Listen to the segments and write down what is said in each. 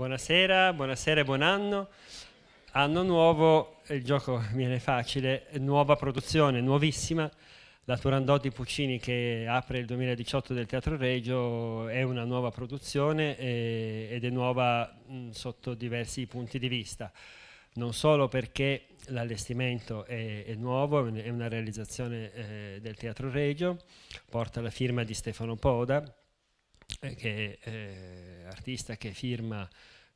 Buonasera, buonasera e buon anno. Anno nuovo, il gioco viene facile, nuova produzione, nuovissima. La di Puccini che apre il 2018 del Teatro Regio è una nuova produzione e, eh, ed è nuova mh, mm, sotto diversi punti di vista. Non solo perché l'allestimento è, è, nuovo, è una realizzazione eh, del Teatro Regio, porta la firma di Stefano Poda, eh, che eh, artista che firma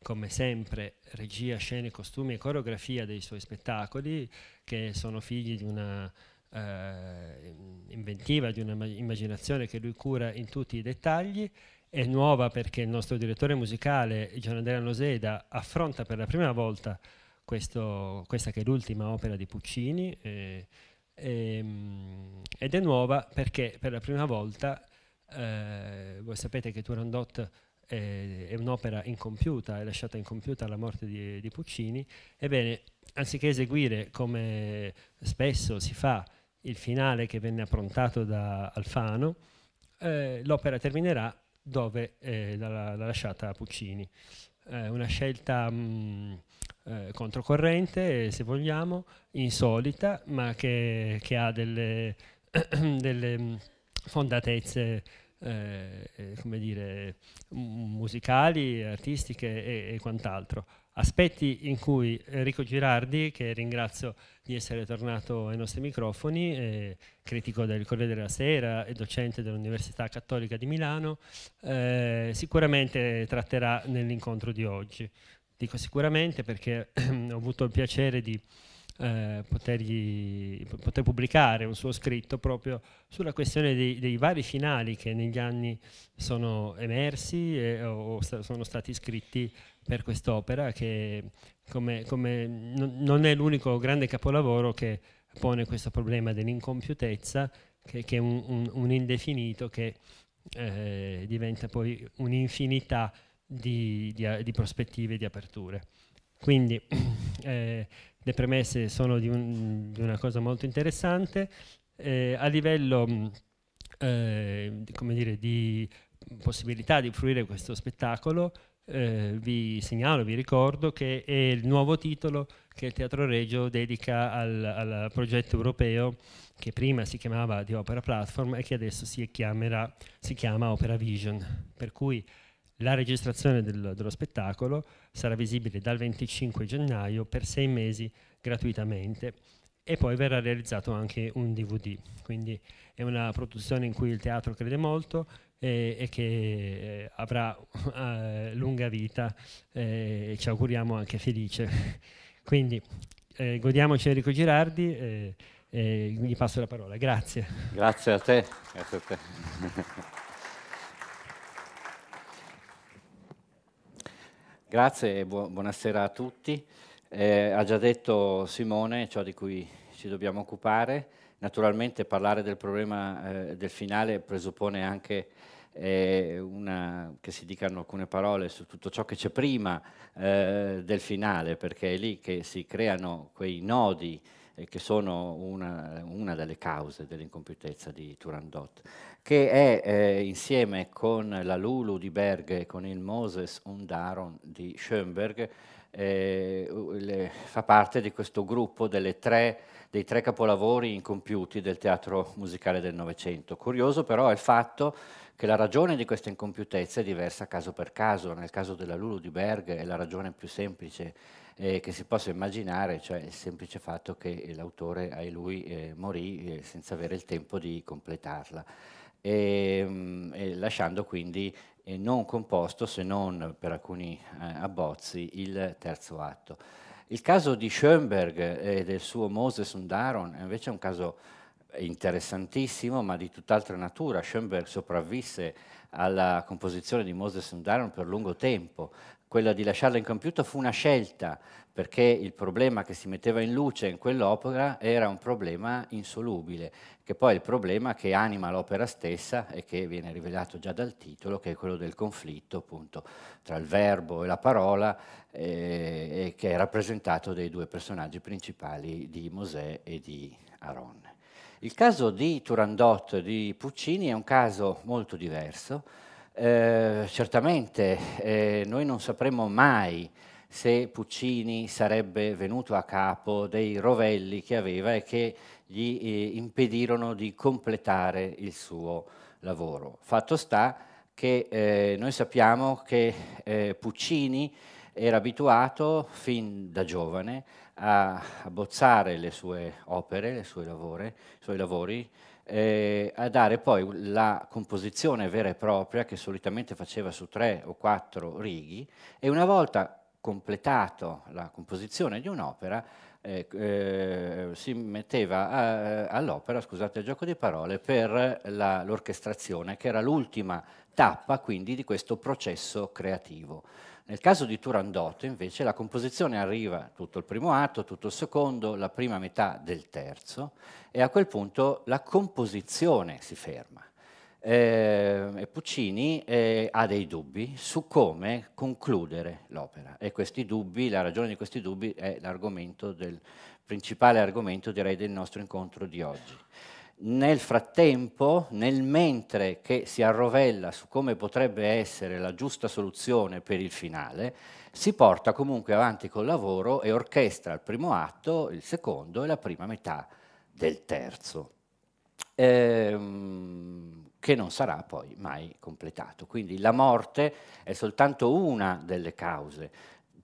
come sempre regia, scene, costumi e coreografia dei suoi spettacoli che sono figli di una eh, inventiva, di un'immaginazione che lui cura in tutti i dettagli. È nuova perché il nostro direttore musicale Gianandrea Noseda affronta per la prima volta questo, questa che è l'ultima opera di Puccini eh, ehm, ed è nuova perché per la prima volta eh, voi sapete che Turandot è, eh, è un'opera incompiuta, è lasciata incompiuta alla morte di, di Puccini. Ebbene, anziché eseguire come spesso si fa il finale che venne approntato da Alfano, eh, l'opera terminerà dove eh, l'ha, l'ha, lasciata Puccini. Eh, una scelta mh, mm, eh, controcorrente, se vogliamo, insolita, ma che, che ha delle, delle mm, fondatezze eh, eh, come dire, musicali, artistiche e, e quant'altro. Aspetti in cui Enrico Girardi, che ringrazio di essere tornato ai nostri microfoni, eh, critico del Corriere della Sera e docente dell'Università Cattolica di Milano, eh, sicuramente tratterà nell'incontro di oggi. Dico sicuramente perché ho avuto il piacere di eh, potergli, poter pubblicare un suo scritto proprio sulla questione dei, dei vari finali che negli anni sono emersi e, o, o sta, sono stati scritti per quest'opera che come, come non è l'unico grande capolavoro che pone questo problema dell'incompiutezza che, che è un, un, un indefinito che eh, diventa poi un'infinità di, di, di prospettive e di aperture. Quindi eh, le premesse sono di, un, di una cosa molto interessante. Eh, a livello mm, eh, come dire, di possibilità di fruire questo spettacolo, eh, vi segnalo, vi ricordo che è il nuovo titolo che il Teatro Regio dedica al, al progetto europeo che prima si chiamava The Opera Platform e che adesso si chiamerà, si chiama Opera Vision. Per cui la registrazione del, dello spettacolo sarà visibile dal 25 gennaio per sei mesi gratuitamente e poi verrà realizzato anche un DVD, quindi è una produzione in cui il teatro crede molto e, eh, e che eh, avrà eh, lunga vita eh, e ci auguriamo anche felice. quindi eh, godiamoci Enrico Girardi eh, e gli passo la parola. Grazie. Grazie a te. Grazie a te. Grazie e bu- buonasera a tutti. Eh, ha già detto Simone ciò di cui ci dobbiamo occupare. Naturalmente parlare del problema eh, del finale presuppone anche eh, una, che si dicano alcune parole su tutto ciò che c'è prima eh, del finale, perché è lì che si creano quei nodi eh, che sono una, una, delle cause dell'incompiutezza di Turandot che è eh, insieme con la Lulu di Berg e con il Moses und Aaron di Schoenberg, eh, le, fa parte di questo gruppo tre, dei tre capolavori incompiuti del teatro musicale del Novecento. Curioso però è il fatto che la ragione di questa incompiutezza è diversa caso per caso. Nel caso della Lulu di Berg è la ragione più semplice eh, che si possa immaginare, cioè il semplice fatto che l'autore, ai lui, eh, morì eh, senza avere il tempo di completarla e, ehm, e lasciando quindi eh, non composto se non per alcuni eh, abbozzi il terzo atto. Il caso di Schoenberg eh, e del suo Moses und Aaron è invece un caso interessantissimo, ma di tutt'altra natura. Schoenberg sopravvisse alla composizione di Moses und Aaron per lungo tempo, quella di lasciarla incompiuta fu una scelta, perché il problema che si metteva in luce in quell'opera era un problema insolubile, che poi è il problema che anima l'opera stessa e che viene rivelato già dal titolo, che è quello del conflitto appunto tra il verbo e la parola, eh, e che è rappresentato dai due personaggi principali di Mosè e di Aaron. Il caso di Turandot di Puccini è un caso molto diverso eh, certamente eh, noi non sapremo mai se Puccini sarebbe venuto a capo dei rovelli che aveva e che gli eh, impedirono di completare il suo lavoro. Fatto sta che eh, noi sappiamo che eh, Puccini era abituato fin da giovane a bozzare le sue opere, i suoi lavori, eh, a dare poi la composizione vera e propria che solitamente faceva su tre o quattro righi e una volta completato la composizione di un'opera, eh, eh, si metteva a, eh, all'opera, scusate il gioco di parole, per la, l'orchestrazione, che era l'ultima tappa quindi di questo processo creativo. Nel caso di Turandot, invece, la composizione arriva tutto il primo atto, tutto il secondo, la prima metà del terzo, e a quel punto la composizione si ferma. Eh, Puccini eh, ha dei dubbi su come concludere l'opera e questi dubbi, la ragione di questi dubbi è l'argomento del principale argomento direi del nostro incontro di oggi nel frattempo, nel mentre che si arrovella su come potrebbe essere la giusta soluzione per il finale, si porta comunque avanti col lavoro e orchestra il primo atto, il secondo e la prima metà del terzo, ehm, che non sarà poi mai completato. Quindi la morte è soltanto una delle cause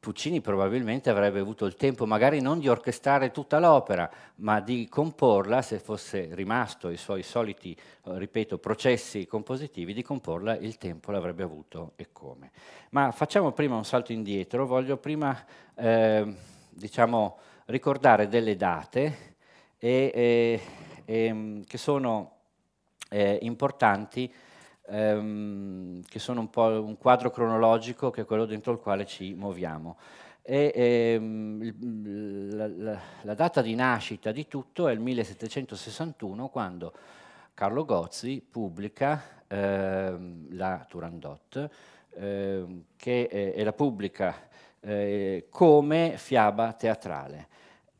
Puccini probabilmente avrebbe avuto il tempo magari non di orchestrare tutta l'opera, ma di comporla, se fosse rimasto i suoi soliti, eh, ripeto, processi compositivi, di comporla il tempo l'avrebbe avuto e come. Ma facciamo prima un salto indietro, voglio prima eh, diciamo, ricordare delle date e, e, eh, e, ehm, che sono eh, importanti ehm, che sono un po' un quadro cronologico che è quello dentro il quale ci muoviamo. E, ehm, la, la, la data di nascita di tutto è il 1761 quando Carlo Gozzi pubblica eh, la Turandot, eh, che, eh, e la pubblica eh, come fiaba teatrale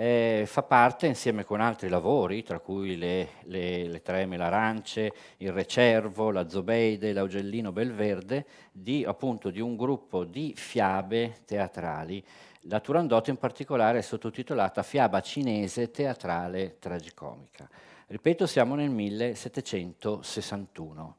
eh, fa parte insieme con altri lavori, tra cui le, le, le treme, l'arance, il recervo, la zobeide, l'augellino belverde, di, appunto, di un gruppo di fiabe teatrali. La Turandot in particolare è sottotitolata Fiaba cinese teatrale tragicomica. Ripeto, siamo nel 1761.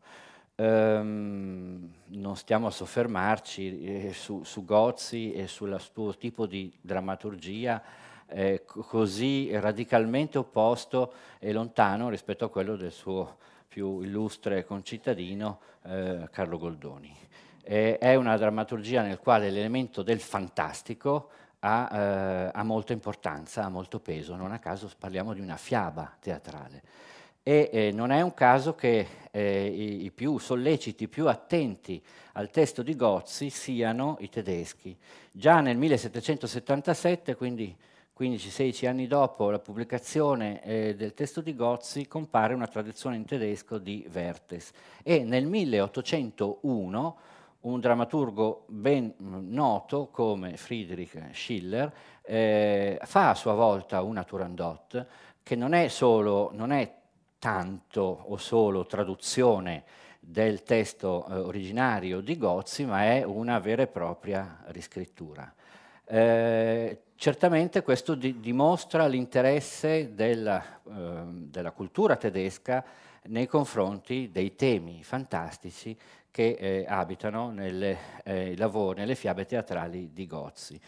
Um, ehm, non stiamo a soffermarci eh, su, su, Gozzi e sul suo tipo di drammaturgia eh, così radicalmente opposto e lontano rispetto a quello del suo più illustre concittadino eh, Carlo Goldoni. Eh, è una drammaturgia nel quale l'elemento del fantastico ha, eh, ha molta importanza, ha molto peso, non a caso parliamo di una fiaba teatrale. E eh, non è un caso che eh, i, i, più solleciti, i più attenti al testo di Gozzi siano i tedeschi. Già nel 1777, quindi 15-16 anni dopo la pubblicazione eh, del testo di Gozzi compare una traduzione in tedesco di Vertes e nel 1801 un drammaturgo ben mm, noto come Friedrich Schiller eh, fa a sua volta una Turandot che non è solo, non è tanto o solo traduzione del testo eh, originario di Gozzi, ma è una vera e propria riscrittura. Eh, Certamente questo di dimostra l'interesse della, eh, della, cultura tedesca nei confronti dei temi fantastici che eh, abitano nelle, eh, lavori, nelle fiabe teatrali di Gozzi.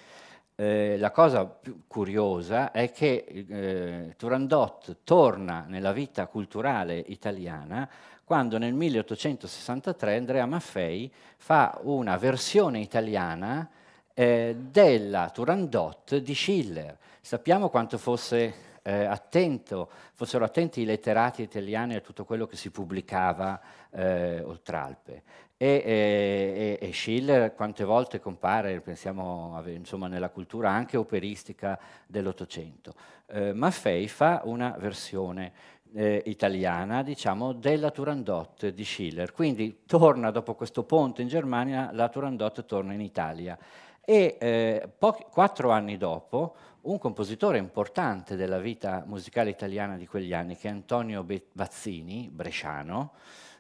Eh, la cosa più curiosa è che eh, Turandot torna nella vita culturale italiana quando nel 1863 Andrea Maffei fa una versione italiana eh, della Turandot di Schiller. Sappiamo quanto fosse eh, attento, fossero attenti i letterati italiani a tutto quello che si pubblicava eh, oltralpe. E, eh, e, e, Schiller quante volte compare, pensiamo insomma, nella cultura anche operistica dell'Ottocento. Eh, Maffei fa una versione eh, italiana, diciamo, della Turandot di Schiller. Quindi torna dopo questo ponte in Germania, la Turandot torna in Italia e eh, pochi, quattro anni dopo, un compositore importante della vita musicale italiana di quegli anni, che è Antonio Bazzini, bresciano,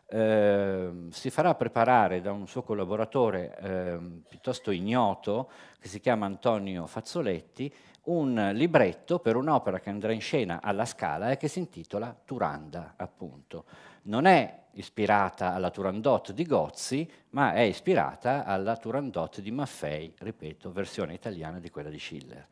eh, si farà preparare da un suo collaboratore eh, piuttosto ignoto, che si chiama Antonio Fazzoletti, un libretto per un'opera che andrà in scena alla Scala e che si intitola Turanda, appunto non è ispirata alla Turandot di Gozzi, ma è ispirata alla Turandot di Maffei, ripeto, versione italiana di quella di Schiller.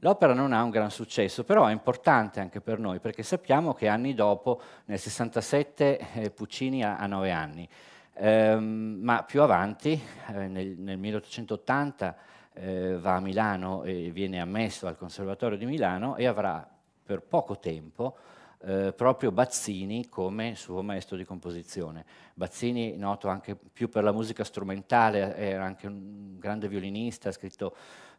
L'opera non ha un gran successo, però è importante anche per noi, perché sappiamo che anni dopo, nel 67, eh, Puccini ha, nove anni, ehm, ma più avanti, eh, nel, nel 1880, eh, va a Milano e viene ammesso al Conservatorio di Milano e avrà per poco tempo eh, proprio Bazzini come suo maestro di composizione. Bazzini, noto anche più per la musica strumentale, era anche un grande violinista, ha scritto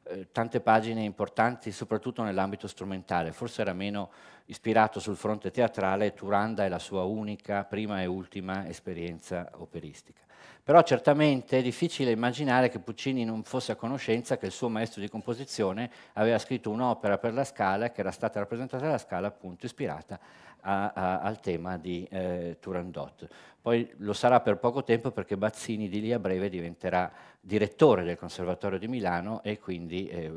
eh, tante pagine importanti, soprattutto nell'ambito strumentale. Forse era meno ispirato sul fronte teatrale Turanda è la sua unica, prima e ultima esperienza operistica. Però certamente è difficile immaginare che Puccini non fosse a conoscenza che il suo maestro di composizione aveva scritto un'opera per la scala che era stata rappresentata alla scala appunto ispirata a, a, al tema di eh, Turandot poi lo sarà per poco tempo perché Bazzini di lì a breve diventerà direttore del Conservatorio di Milano e quindi eh,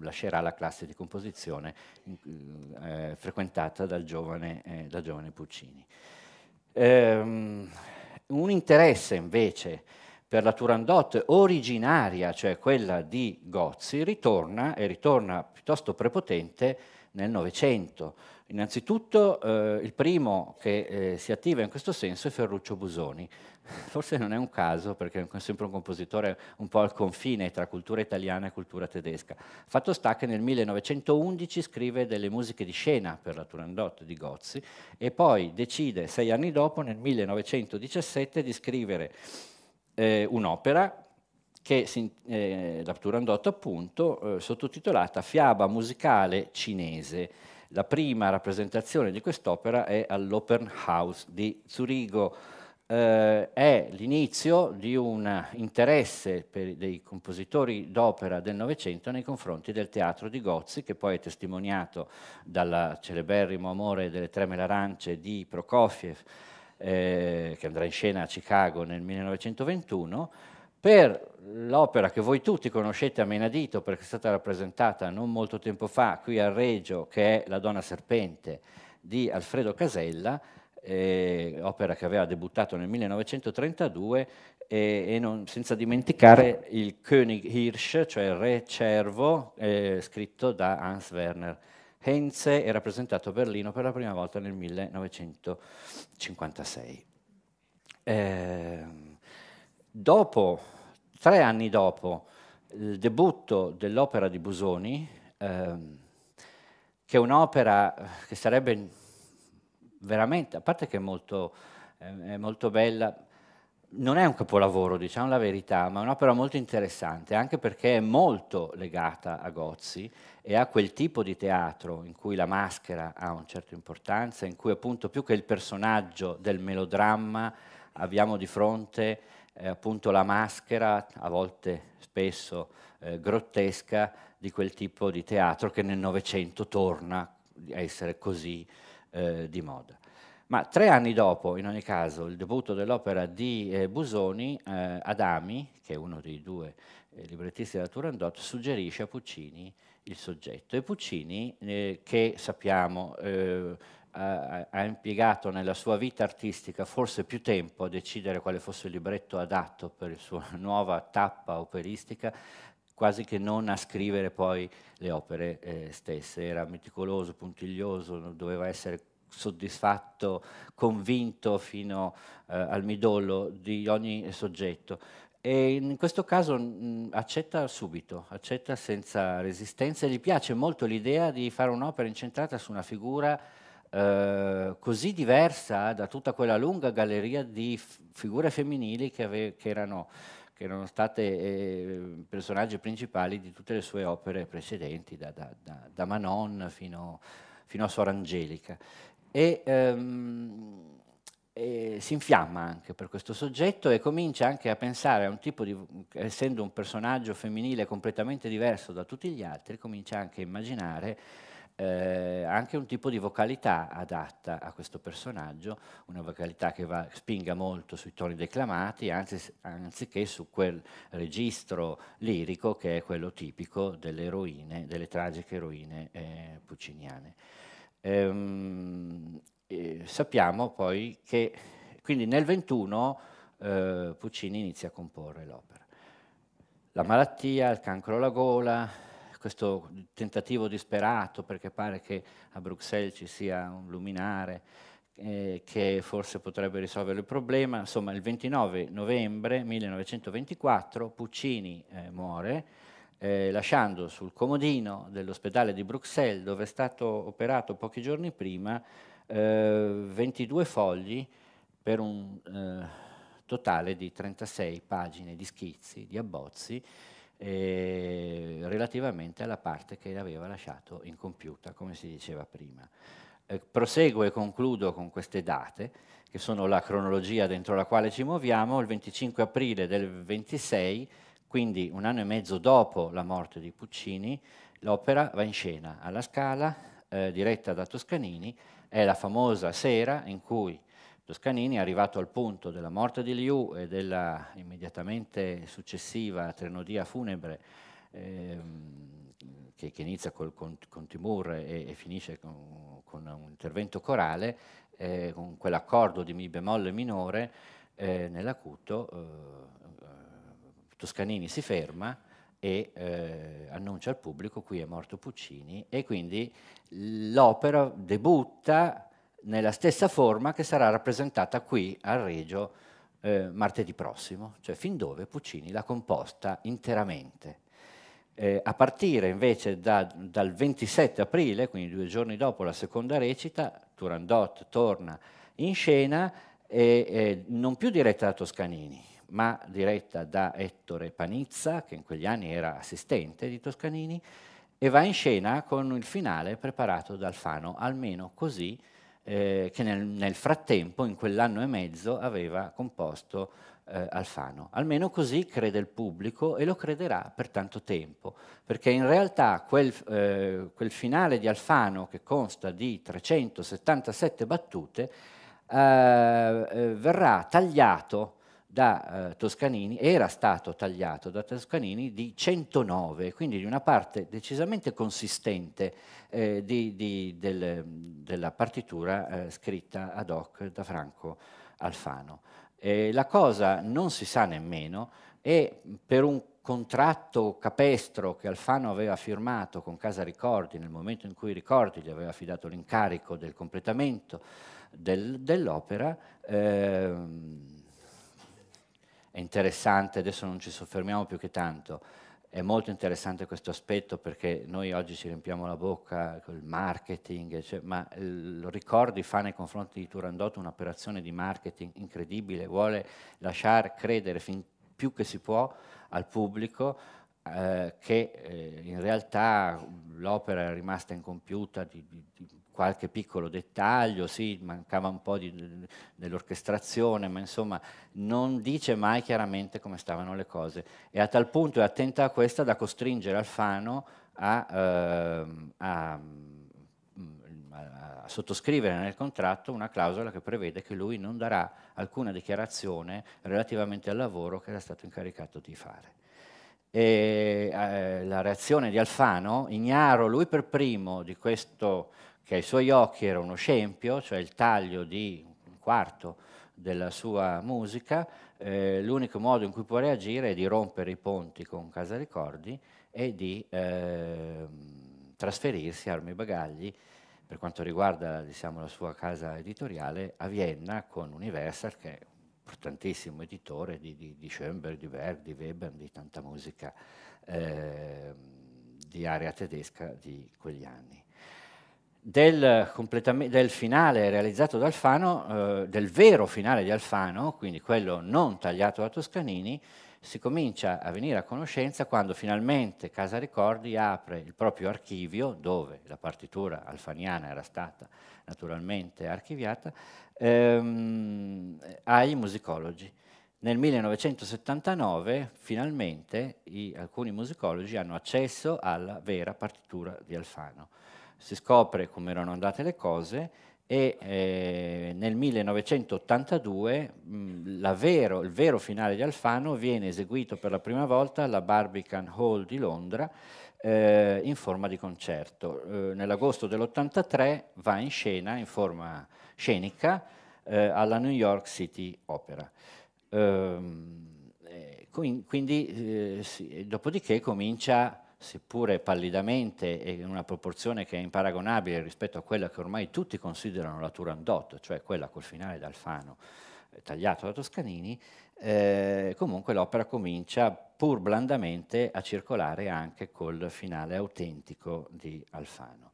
lascerà la classe di composizione eh, frequentata dal giovane, eh, dal giovane Puccini. Um, un interesse invece per la Turandot originaria, cioè quella di Gozzi, ritorna e ritorna piuttosto prepotente nel Novecento Innanzitutto eh, il primo che eh, si attiva in questo senso è Ferruccio Busoni. Forse non è un caso perché è sempre un compositore un po' al confine tra cultura italiana e cultura tedesca. Fatto sta che nel 1911 scrive delle musiche di scena per la Turandot di Gozzi e poi decide sei anni dopo, nel 1917, di scrivere eh, un'opera che si, eh, la Turandot appunto, eh, sottotitolata Fiaba musicale cinese la prima rappresentazione di quest'opera è all'Open House di Zurigo. Eh, è l'inizio di un interesse per, dei compositori d'opera del Novecento nei confronti del teatro di Gozzi, che poi è testimoniato dal celeberrimo Amore delle Tremele Arance di Prokofiev, eh, che andrà in scena a Chicago nel 1921 per l'opera che voi tutti conoscete a menadito perché è stata rappresentata non molto tempo fa qui a Reggio, che è La donna serpente di Alfredo Casella, eh, opera che aveva debuttato nel 1932 eh, e, non, senza dimenticare il König Hirsch, cioè il Re Cervo, eh, scritto da Hans Werner Henze e rappresentato a Berlino per la prima volta nel 1956. Eh, Dopo, tre anni dopo il debutto dell'opera di Busoni, ehm, che è un'opera che sarebbe veramente, a parte che è molto, è molto bella, non è un capolavoro, diciamo la verità, ma è un'opera molto interessante, anche perché è molto legata a Gozzi e a quel tipo di teatro in cui la maschera ha un certo importanza, in cui appunto più che il personaggio del melodramma abbiamo di fronte eh, appunto la maschera, a volte spesso eh, grottesca, di quel tipo di teatro che nel Novecento torna a essere così eh, di moda. Ma tre anni dopo, in ogni caso, il debutto dell'opera di eh, Busoni, eh, Adami, che è uno dei due eh, librettisti della Turandot, suggerisce a Puccini il soggetto. E Puccini, che sappiamo ha, ha, impiegato nella sua vita artistica forse più tempo a decidere quale fosse il libretto adatto per la sua nuova tappa operistica, quasi che non a scrivere poi le opere eh, stesse. Era meticoloso, puntiglioso, doveva essere soddisfatto, convinto fino eh, al midollo di ogni soggetto. E in questo caso mh, mm, accetta subito, accetta senza resistenza, e gli piace molto l'idea di fare un'opera incentrata su una figura eh, così diversa da tutta quella lunga galleria di f- figure femminili che, ave- che, erano, che erano, state eh, personaggi principali di tutte le sue opere precedenti, da, da, da, da Manon fino, fino, a Sor Angelica. E, ehm, e si infiamma anche per questo soggetto e comincia anche a pensare a un tipo di, essendo un personaggio femminile completamente diverso da tutti gli altri, comincia anche a immaginare eh, anche un tipo di vocalità adatta a questo personaggio, una vocalità che va, spinga molto sui toni declamati anzi, anziché su quel registro lirico che è quello tipico delle eroine, delle tragiche eroine eh, pucciniane. Ehm, sappiamo poi che, quindi nel 21 eh, Puccini inizia a comporre l'opera. La malattia, il cancro alla gola, questo tentativo disperato, perché pare che a Bruxelles ci sia un luminare eh, che forse potrebbe risolvere il problema. Insomma, il 29 novembre 1924 Puccini eh, muore, eh, lasciando sul comodino dell'ospedale di Bruxelles, dove è stato operato pochi giorni prima, 22 eh, fogli per un eh, totale di 36 pagine di schizzi, di abbozzi, eh, relativamente alla parte che l'aveva lasciato incompiuta, come si diceva prima. Eh, proseguo e concludo con queste date, che sono la cronologia dentro la quale ci muoviamo, il 25 aprile del 26, quindi un anno e mezzo dopo la morte di Puccini, l'opera va in scena alla Scala, eh, diretta da Toscanini, è la famosa sera in cui Toscanini è arrivato al punto della morte di Liu e della immediatamente successiva trenodia funebre ehm, che, che, inizia col, con, con, Timur e, e finisce con, con, un intervento corale, eh, con quell'accordo di mi bemolle minore eh, nell'acuto, eh, eh Toscanini si ferma e eh, annuncia al pubblico qui è morto Puccini e quindi l'opera debutta nella stessa forma che sarà rappresentata qui a Regio eh, martedì prossimo, cioè fin dove Puccini l'ha composta interamente. Eh, a partire invece da, dal 27 aprile, quindi due giorni dopo la seconda recita, Turandot torna in scena, eh, non più diretta da Toscanini, ma diretta da Ettore Panizza, che in quegli anni era assistente di Toscanini, e va in scena con il finale preparato da Alfano, almeno così eh, che nel, nel, frattempo, in quell'anno e mezzo, aveva composto eh, Alfano. Almeno così crede il pubblico e lo crederà per tanto tempo, perché in realtà quel, eh, quel finale di Alfano, che consta di 377 battute, eh, eh, verrà tagliato da eh, Toscanini, era stato tagliato da Toscanini di 109, quindi di una parte decisamente consistente eh, di, di, del, della partitura eh, scritta ad hoc da Franco Alfano. la cosa non si sa nemmeno e per un contratto capestro che Alfano aveva firmato con Casa Ricordi nel momento in cui Ricordi gli aveva affidato l'incarico del completamento del, dell'opera, ehm, è interessante, adesso non ci soffermiamo più che tanto, è molto interessante questo aspetto perché noi oggi ci riempiamo la bocca con il marketing, cioè, ma il eh, Ricordi fa nei confronti di Turandot un'operazione di marketing incredibile, vuole lasciare credere fin più che si può al pubblico eh, che eh, in realtà l'opera è rimasta incompiuta di, di, di qualche piccolo dettaglio, sì, mancava un po' di, dell'orchestrazione, ma insomma non dice mai chiaramente come stavano le cose. E a tal punto è attenta a questa da costringere Alfano a, eh, a, a, sottoscrivere nel contratto una clausola che prevede che lui non darà alcuna dichiarazione relativamente al lavoro che era stato incaricato di fare. E, eh, la reazione di Alfano, ignaro lui per primo di questo che ai suoi occhi era uno scempio, cioè il taglio di un quarto della sua musica, eh, l'unico modo in cui può reagire è di rompere i ponti con Casa Ricordi e di eh, trasferirsi, armi e bagagli, per quanto riguarda diciamo, la sua casa editoriale, a Vienna con Universal, che è un importantissimo editore di, di, di Schoenberg, di Berg, di Webern, di tanta musica eh, di area tedesca di quegli anni del, del, finale realizzato da Alfano, eh, del vero finale di Alfano, quindi quello non tagliato da Toscanini, si comincia a venire a conoscenza quando finalmente Casa Ricordi apre il proprio archivio, dove la partitura alfaniana era stata naturalmente archiviata, ehm, ai musicologi. Nel 1979 finalmente i, alcuni musicologi hanno accesso alla vera partitura di Alfano si scopre come erano andate le cose e eh, nel 1982 mh, vero, il vero finale di Alfano viene eseguito per la prima volta alla Barbican Hall di Londra eh, in forma di concerto. Eh, nell'agosto dell'83 va in scena in forma scenica eh, alla New York City Opera. Ehm, eh, quindi, eh, dopodiché comincia seppure pallidamente e in una proporzione che è imparagonabile rispetto a quella che ormai tutti considerano la Turandot, cioè quella col finale d'Alfano eh, tagliato da Toscanini, eh, comunque l'opera comincia pur blandamente a circolare anche col finale autentico di Alfano.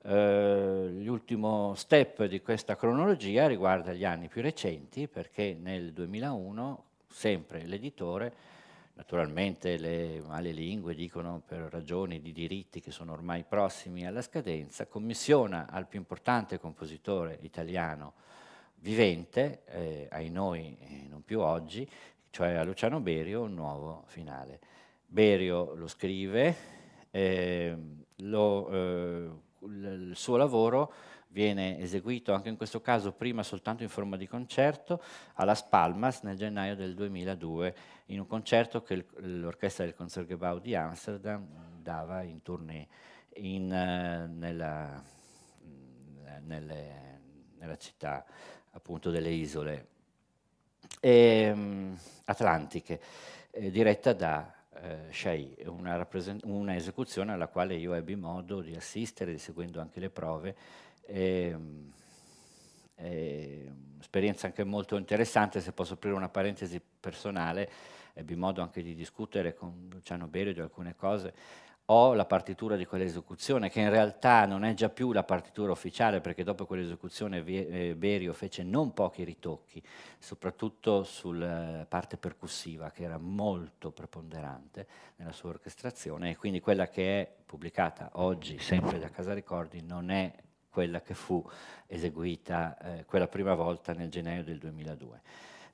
Uh, l'ultimo step di questa cronologia riguarda gli anni più recenti perché nel 2001 sempre l'editore Naturalmente le male lingue dicono per ragioni di diritti che sono ormai prossimi alla scadenza, commissiona al più importante compositore italiano vivente, eh, ai noi eh, non più oggi, cioè a Luciano Berio, un nuovo finale. Berio lo scrive, ehm, eh, lo, il suo lavoro viene eseguito anche in questo caso prima soltanto in forma di concerto a Las Palmas nel gennaio del 2002 in un concerto che l'orchestra del Concertgebouw di Amsterdam dava in tournée in, eh, nella, mm, nelle, nella, città appunto delle isole e, ehm, atlantiche eh, diretta da eh, Shai, una, una, esecuzione alla quale io ebbi modo di assistere, seguendo anche le prove, e, ehm, e, ehm, esperienza anche molto interessante, se posso aprire una parentesi personale, ebbi modo anche di discutere con Luciano Berio di alcune cose, ho la partitura di quell'esecuzione che in realtà non è già più la partitura ufficiale perché dopo quell'esecuzione eh, Berio fece non pochi ritocchi, soprattutto sulla parte percussiva che era molto preponderante nella sua orchestrazione e quindi quella che è pubblicata oggi sempre da Casa Ricordi non è quella che fu eseguita eh, quella prima volta nel gennaio del 2002.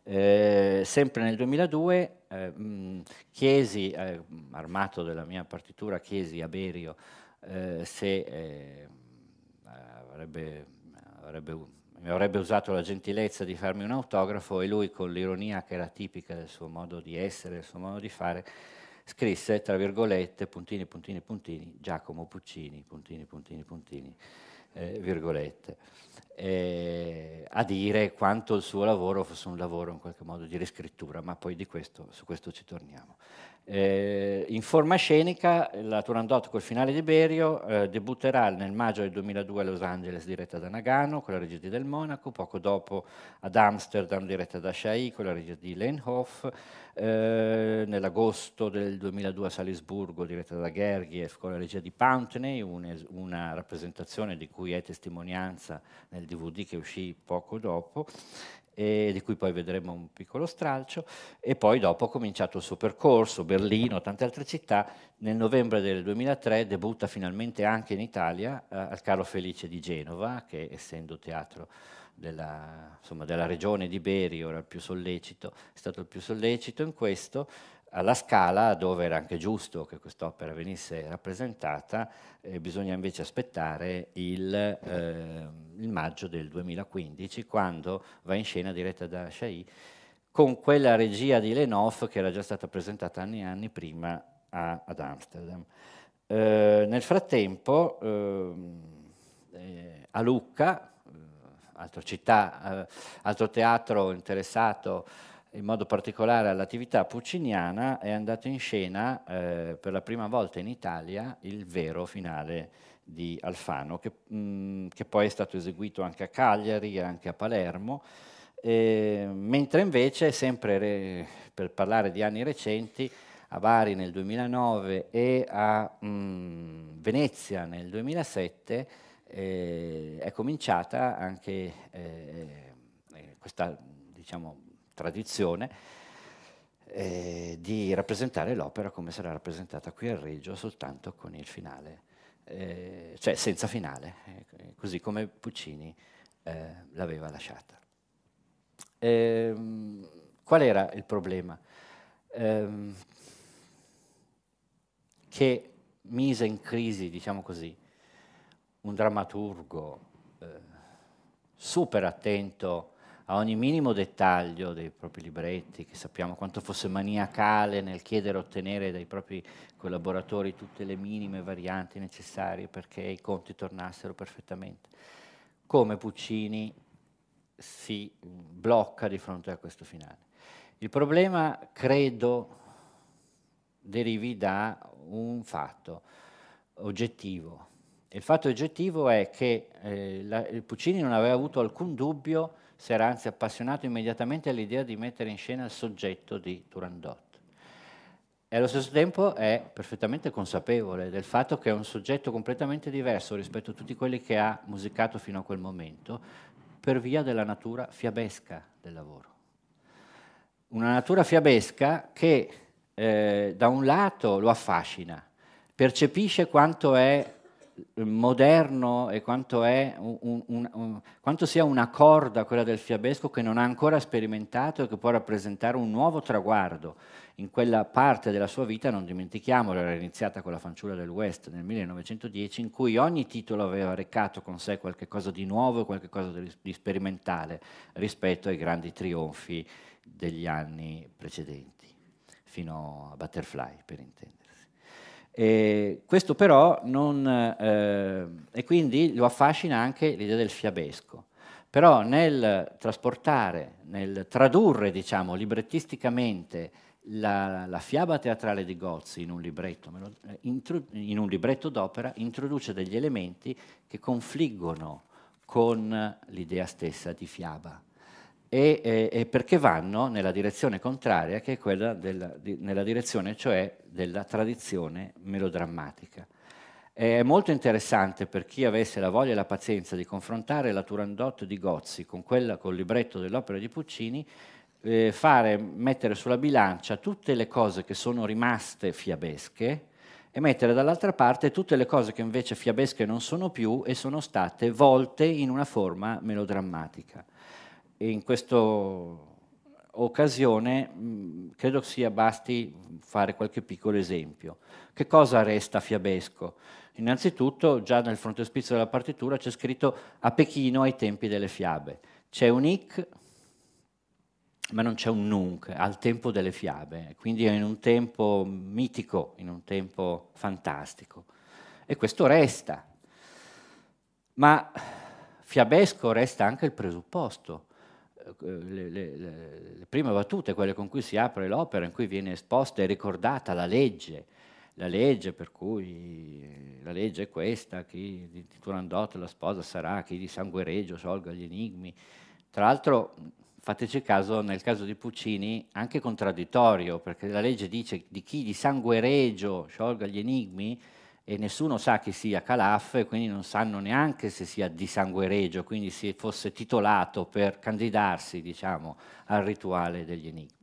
Eh, sempre nel 2002 eh, mh, mm, chiesi, eh, armato della mia partitura, chiesi a Berio eh, se eh, avrebbe, avrebbe, mi avrebbe usato la gentilezza di farmi un autografo e lui con l'ironia che era tipica del suo modo di essere, del suo modo di fare, scrisse, tra virgolette, puntini, puntini, puntini, Giacomo Puccini, puntini, puntini, puntini eh, virgolette, eh, a dire quanto il suo lavoro fosse un lavoro in qualche modo di riscrittura, ma poi questo, su questo ci torniamo. Eh, in forma scenica la Turandot col finale di Berio eh, debutterà nel maggio del 2002 a Los Angeles diretta da Nagano con la regia di Del Monaco, poco dopo ad Amsterdam diretta da Chahi, con la regia di Leinhoff, eh, nell'agosto del 2002 a Salisburgo diretta da Gergiev con la regia di Pountney, un una rappresentazione di cui è testimonianza nel DVD che uscì poco dopo, di cui poi vedremo un piccolo stralcio, e poi dopo ha cominciato il suo percorso, Berlino, tante altre città, nel novembre del 2003 debutta finalmente anche in Italia eh, al Carlo Felice di Genova, che essendo teatro della, insomma, della regione di Beri, era il più sollecito, è stato il più sollecito in questo, alla Scala, dove era anche giusto che quest'opera venisse rappresentata, eh, bisogna invece aspettare il, eh, il, maggio del 2015, quando va in scena diretta da Shai, con quella regia di Lenoff che era già stata presentata anni e anni prima a, ad Amsterdam. Eh, nel frattempo, ehm, eh, a Lucca, eh, altra città, eh, altro teatro interessato in modo particolare all'attività pucciniana, è andato in scena eh, per la prima volta in Italia il vero finale di Alfano, che, mh, mm, che poi è stato eseguito anche a Cagliari e anche a Palermo. Eh, mentre invece, sempre re, per parlare di anni recenti, a Bari nel 2009 e a mh, mm, Venezia nel 2007 eh, è cominciata anche eh, eh questa diciamo, tradizione eh, di rappresentare l'opera come sarà rappresentata qui a Reggio, soltanto con il finale, eh, cioè senza finale, eh, così come Puccini eh, l'aveva lasciata. Ehm, qual era il problema? Ehm, che mise in crisi, diciamo così, un drammaturgo eh, super attento a ogni minimo dettaglio dei propri libretti, che sappiamo quanto fosse maniacale nel chiedere e ottenere dai propri collaboratori tutte le minime varianti necessarie perché i conti tornassero perfettamente. Come Puccini si blocca di fronte a questo finale. Il problema, credo, derivi da un fatto oggettivo. Il fatto oggettivo è che eh, la, Puccini non aveva avuto alcun dubbio si era anzi appassionato immediatamente all'idea di mettere in scena il soggetto di Turandot. E allo stesso tempo è perfettamente consapevole del fatto che è un soggetto completamente diverso rispetto a tutti quelli che ha musicato fino a quel momento, per via della natura fiabesca del lavoro. Una natura fiabesca che eh, da un lato lo affascina, percepisce quanto è moderno e quanto, un, un, un, quanto, sia una corda quella del fiabesco che non ha ancora sperimentato e che può rappresentare un nuovo traguardo. In quella parte della sua vita, non dimentichiamolo, era iniziata con la fanciulla del West nel 1910, in cui ogni titolo aveva recato con sé qualcosa di nuovo e qualcosa di sperimentale rispetto ai grandi trionfi degli anni precedenti, fino a Butterfly per intendere. Eh, questo però non... Eh, e quindi lo affascina anche l'idea del fiabesco. Però nel trasportare, nel tradurre, diciamo, librettisticamente la, la, fiaba teatrale di Gozzi in un libretto, eh, in un libretto d'opera introduce degli elementi che confliggono con l'idea stessa di fiaba e, e, e perché vanno nella direzione contraria, che è quella della, di, nella direzione cioè della tradizione melodrammatica. È molto interessante per chi avesse la voglia e la pazienza di confrontare la Turandot di Gozzi con quella col libretto dell'opera di Puccini, eh, fare, mettere sulla bilancia tutte le cose che sono rimaste fiabesche, e mettere dall'altra parte tutte le cose che invece fiabesche non sono più e sono state volte in una forma melodrammatica in questa occasione mh, mm, credo sia basti fare qualche piccolo esempio. Che cosa resta fiabesco? Innanzitutto già nel frontespizio della partitura c'è scritto a Pechino ai tempi delle fiabe. C'è un hic, ma non c'è un nunc, al tempo delle fiabe, quindi è in un tempo mitico, in un tempo fantastico. E questo resta. Ma fiabesco resta anche il presupposto. Eh, eh, le, le, le prime battute, quelle con cui si apre l'opera, in cui viene esposta e ricordata la legge, la legge per cui la legge è questa, chi di Turandot la sposa sarà, chi di Sangue Regio solga gli enigmi. Tra l'altro, fateci caso, nel caso di Puccini, anche contraddittorio, perché la legge dice di chi di Sangue Regio sciolga gli enigmi, e nessuno sa chi sia Calaf quindi non sanno neanche se sia di sangue regio, quindi se fosse titolato per candidarsi diciamo, al rituale degli enigmi.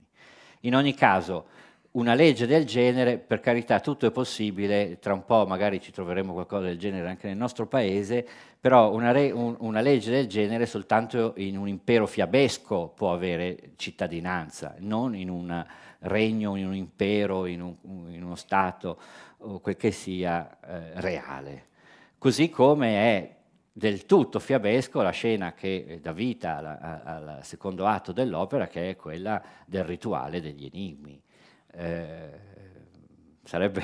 In ogni caso, una legge del genere, per carità tutto è possibile, tra un po' magari ci troveremo qualcosa del genere anche nel nostro paese, però una, re, un, una legge del genere soltanto in un impero fiabesco può avere cittadinanza, non in un regno, in un impero, in, un, in uno Stato o quel che sia eh, reale. Così come è del tutto fiabesco la scena che eh, dà vita al secondo atto dell'opera, che è quella del rituale degli enigmi. Eh, sarebbe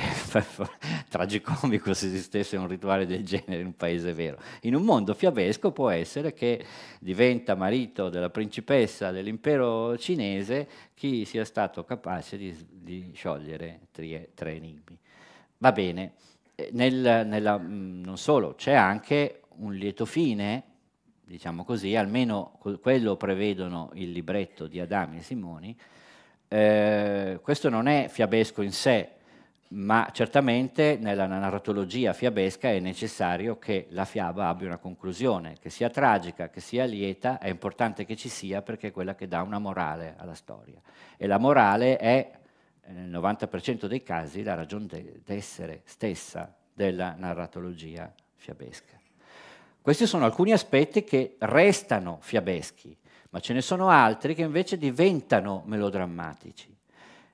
tragicomico se esistesse un rituale del genere in un paese vero. In un mondo fiabesco può essere che diventa marito della principessa dell'impero cinese chi sia stato capace di, di sciogliere tre, tre enigmi. Va bene, eh, Nel, nella, mm, non solo, c'è anche un lieto fine, diciamo così, almeno quello prevedono il libretto di Adami e Simoni. Eh, questo non è fiabesco in sé, ma certamente nella narratologia fiabesca è necessario che la fiaba abbia una conclusione, che sia tragica, che sia lieta, è importante che ci sia perché è quella che dà una morale alla storia. E la morale è eh, nel 90% dei casi la ragione d'essere stessa della narratologia fiabesca. Questi sono alcuni aspetti che restano fiabeschi, ma ce ne sono altri che invece diventano melodrammatici.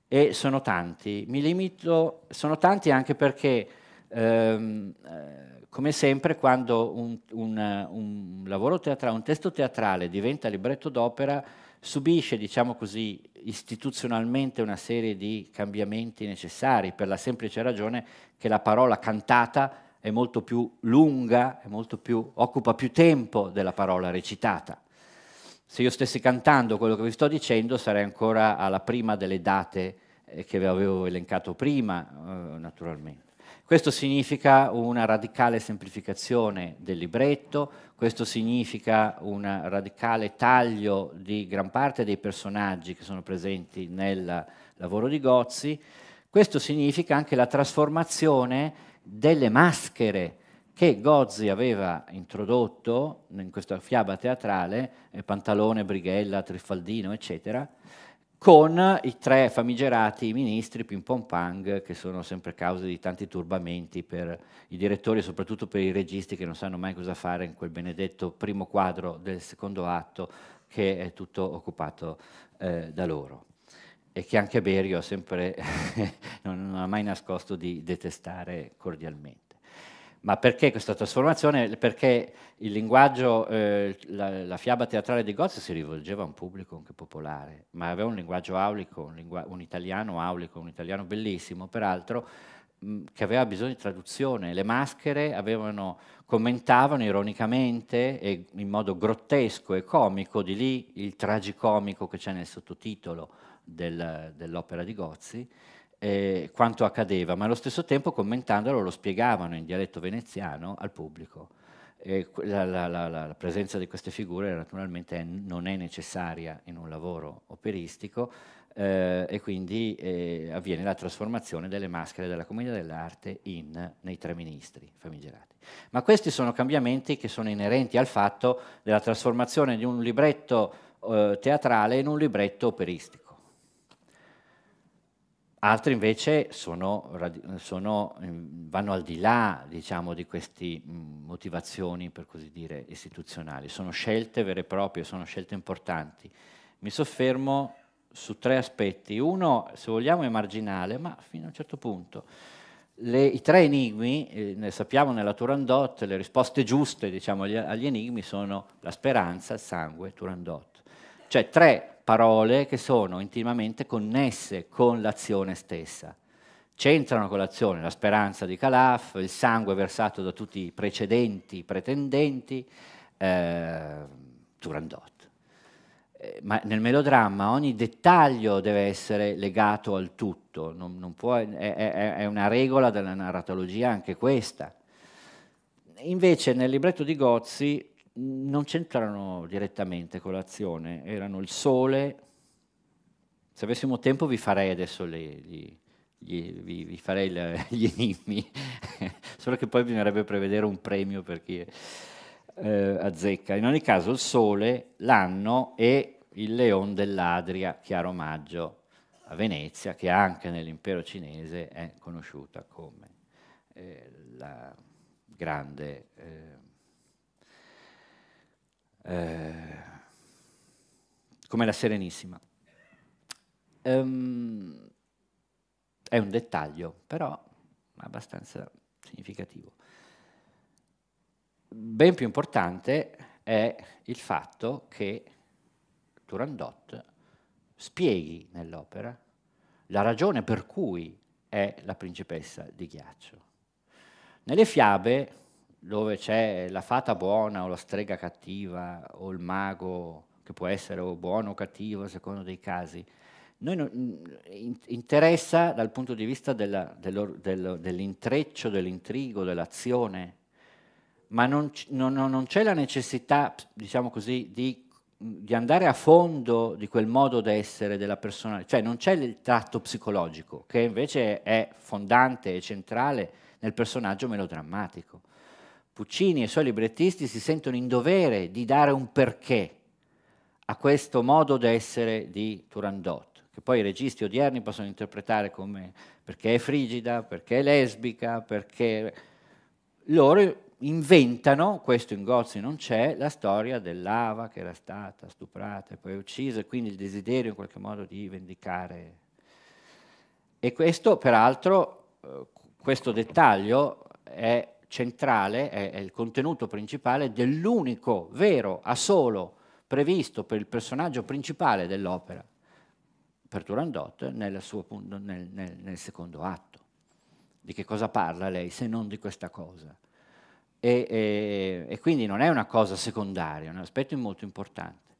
E sono tanti, mi limito, sono tanti anche perché, ehm, eh, come sempre, quando un, un, un lavoro teatrale, un testo teatrale diventa libretto d'opera, subisce, diciamo così, istituzionalmente una serie di cambiamenti necessari per la semplice ragione che la parola cantata è molto più lunga, molto più, occupa più tempo della parola recitata. Se io stessi cantando quello che vi sto dicendo sarei ancora alla prima delle date eh, che vi avevo elencato prima, eh, naturalmente. Questo significa una radicale semplificazione del libretto, questo significa un radicale taglio di gran parte dei personaggi che sono presenti nel lavoro di Gozzi. Questo significa anche la trasformazione delle maschere che Gozzi aveva introdotto in questa fiaba teatrale, eh, pantalone, brighella, trifaldino, eccetera, con i tre famigerati ministri ping pong pang che sono sempre causa di tanti turbamenti per i direttori e soprattutto per i registi che non sanno mai cosa fare in quel benedetto primo quadro del secondo atto che è tutto occupato eh, da loro e che anche Berio sempre non ha mai nascosto di detestare cordialmente. Ma perché questa trasformazione? Perché il linguaggio, eh, la, la, fiaba teatrale di Gozzi si rivolgeva a un pubblico anche popolare, ma aveva un linguaggio aulico, un, lingua, un italiano aulico, un italiano bellissimo, peraltro, mh, che aveva bisogno di traduzione. Le maschere avevano, commentavano ironicamente e in modo grottesco e comico, di lì il tragicomico che c'è nel sottotitolo del, dell'opera di Gozzi, eh, quanto accadeva, ma allo stesso tempo commentandolo lo spiegavano in dialetto veneziano al pubblico. La, la, la, la, presenza di queste figure naturalmente non è necessaria in un lavoro operistico eh, e quindi eh, avviene la trasformazione delle maschere della comunità dell'arte in, nei tre ministri famigerati. Ma questi sono cambiamenti che sono inerenti al fatto della trasformazione di un libretto eh, teatrale in un libretto operistico. Altri invece sono, sono, mm, vanno al di là diciamo, di queste mm, motivazioni, per così dire, istituzionali. Sono scelte vere e proprie, sono scelte importanti. Mi soffermo su tre aspetti. Uno, se vogliamo, è marginale, ma fino a un certo punto. Le, I tre enigmi, eh, ne sappiamo nella Turandot, le risposte giuste diciamo, agli, agli enigmi sono la speranza, il sangue, Turandot. Cioè tre parole che sono intimamente connesse con l'azione stessa. C'entrano con l'azione la speranza di Calaf, il sangue versato da tutti i precedenti pretendenti, eh, Turandot. Eh, ma nel melodramma ogni dettaglio deve essere legato al tutto, non, non può, è, è, è una regola della narratologia anche questa. Invece nel libretto di Gozzi non c'entrano direttamente con l'azione, erano il sole. Se avessimo tempo vi farei adesso le, gli, gli, vi, vi farei le, gli enigmi, solo che poi bisognerebbe prevedere un premio per chi eh, azzecca. In ogni caso il sole, l'anno e il leon dell'Adria, chiaro maggio, a Venezia, che anche nell'impero cinese è conosciuta come eh, la grande... Eh, eh, come la Serenissima. Um, è un dettaglio, però abbastanza significativo. Ben più importante è il fatto che Turandot spieghi nell'opera la ragione per cui è la principessa di ghiaccio. Nelle fiabe dove c'è la fata buona o la strega cattiva o il mago che può essere o buono o cattivo a secondo dei casi. Noi non, interessa dal punto di vista dell'intreccio, dell'intrigo, dell'azione, ma non, non, non c'è la necessità, diciamo così, di, di, andare a fondo di quel modo d'essere della persona, cioè non c'è il tratto psicologico che invece è fondante e centrale nel personaggio melodrammatico. Puccini e i suoi librettisti si sentono in dovere di dare un perché a questo modo d'essere di Turandot, che poi i registi odierni possono interpretare come perché è frigida, perché è lesbica, perché... Loro inventano, questo in Gozzi non c'è, la storia dell'ava che era stata stuprata e poi uccisa, e quindi il desiderio in qualche modo di vendicare. E questo, peraltro, eh, questo dettaglio è centrale, è, è il contenuto principale dell'unico vero a solo previsto per il personaggio principale dell'opera, per Turandot, nel, suo, nel, nel, nel secondo atto. Di che cosa parla lei se non di questa cosa? E, e, e, quindi non è una cosa secondaria, è un aspetto molto importante.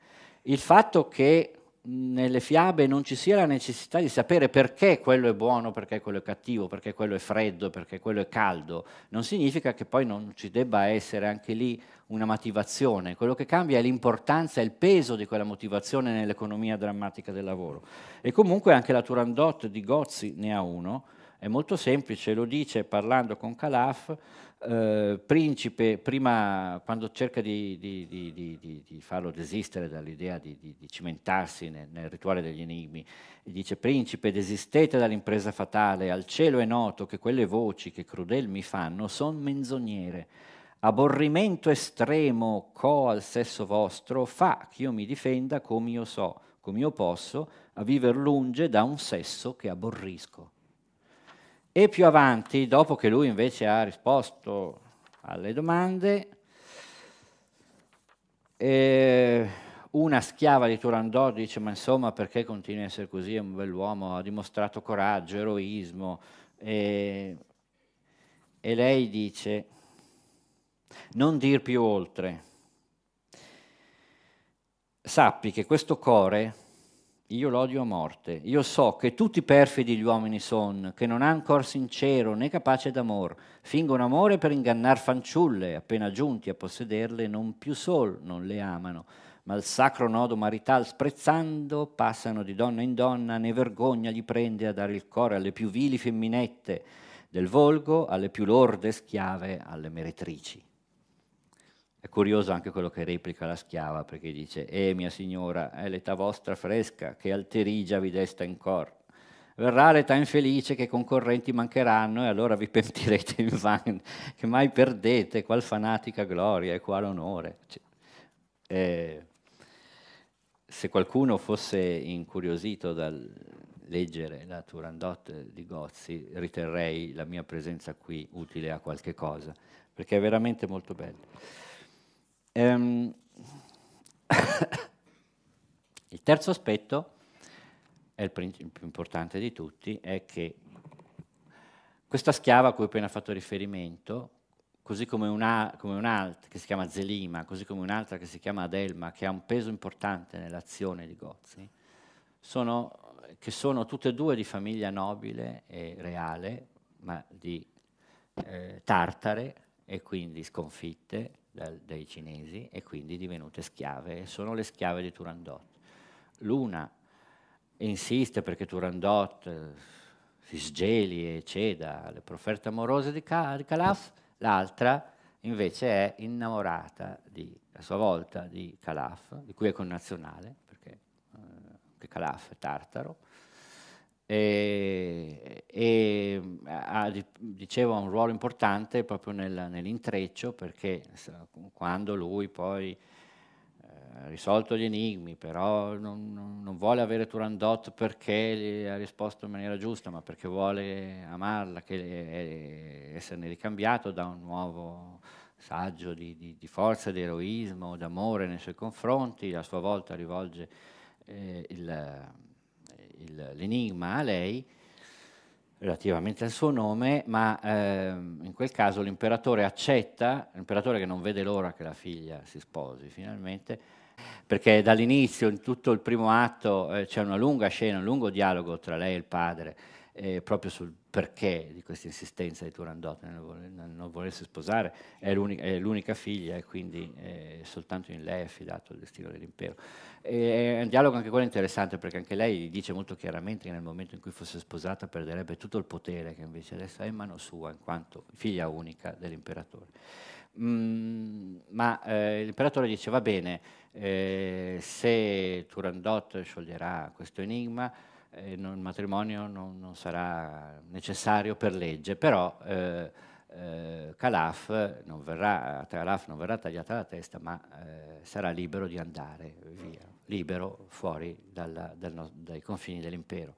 Il fatto che nelle fiabe non ci sia la necessità di sapere perché quello è buono, perché quello è cattivo, perché quello è freddo, perché quello è caldo, non significa che poi non ci debba essere anche lì una motivazione, quello che cambia è l'importanza e il peso di quella motivazione nell'economia drammatica del lavoro. E comunque anche la Turandot di Gozzi ne ha uno, è molto semplice, lo dice parlando con Calaf, eh, principe, prima, quando cerca di, di, di, di farlo desistere dall'idea di, cimentarsi nel, nel, rituale degli enigmi, dice Principe, desistete dall'impresa fatale, al cielo è noto che quelle voci che crudel mi fanno sono menzogniere. Aborrimento estremo co al sesso vostro fa che io mi difenda come io so, come io posso, a viver lunge da un sesso che aborrisco. E più avanti, dopo che lui invece ha risposto alle domande, eh, una schiava di Turandot dice, ma insomma perché continui a essere così, è un bell'uomo, ha dimostrato coraggio, eroismo. Eh, e lei dice, non dir più oltre. Sappi che questo core io l'odio a morte. Io so che tutti perfidi gli uomini son, che non han cor sincero né capace d'amor, fingono amore per ingannar fanciulle, appena giunti a possederle non più sol non le amano, ma il sacro nodo marital sprezzando passano di donna in donna, né vergogna gli prende a dare il cuore alle più vili femminette del volgo, alle più lorde schiave, alle meretrici. È curioso anche quello che replica la schiava, perché dice, eh mia signora, è l'età vostra fresca, che alterigia vi desta in cor. Verrà l'età infelice che concorrenti mancheranno e allora vi pentirete in vano, che mai perdete qual fanatica gloria e qual onore. Cioè, eh, se qualcuno fosse incuriosito dal leggere la Turandot di Gozzi, riterrei la mia presenza qui utile a qualche cosa, perché è veramente molto bello. Ehm. il terzo aspetto, è il, più importante di tutti, è che questa schiava a cui ho appena fatto riferimento, così come, una, come un'altra che si chiama Zelima, così come un'altra che si chiama Adelma, che ha un peso importante nell'azione di Gozzi, sono, che sono tutte e due di famiglia nobile e reale, ma di eh, tartare e quindi sconfitte, dai cinesi e quindi divenute schiave, sono le schiave di Turandot. L'una insiste perché Turandot eh, si sgeli e ceda alle proferte amorose di, Calaf, l'altra invece è innamorata di, a sua volta di Calaf, di cui è connazionale, perché eh, Calaf è tartaro, e, e ha, diceva, un ruolo importante proprio nel, nell'intreccio perché quando lui poi eh, ha risolto gli enigmi, però non, non, vuole avere Turandot perché gli ha risposto in maniera giusta, ma perché vuole amarla, che, è, eh, esserne ricambiato da un nuovo saggio di, di, di forza, di eroismo, d'amore nei suoi confronti, a sua volta rivolge eh, il il, l'enigma a lei relativamente al suo nome, ma ehm, in quel caso l'imperatore accetta, l'imperatore che non vede l'ora che la figlia si sposi finalmente, perché dall'inizio, in tutto il primo atto, eh, c'è una lunga scena, un lungo dialogo tra lei e il padre, eh, proprio sul perché di questa insistenza di Turandot nel, non volersi sposare, è l'unica, è l'unica figlia e quindi eh, soltanto in lei è affidato il destino dell'impero. E, è un dialogo anche quello interessante perché anche lei dice molto chiaramente che nel momento in cui fosse sposata perderebbe tutto il potere che invece adesso è in mano sua in quanto figlia unica dell'imperatore. Mm, ma eh, l'imperatore dice va bene, eh, se Turandot scioglierà questo enigma, eh, il matrimonio non, non, sarà necessario per legge, però eh, eh, Calaf non verrà, Calaf non verrà tagliata la testa, ma eh, sarà libero di andare via, libero fuori dalla, dal, dai confini dell'impero.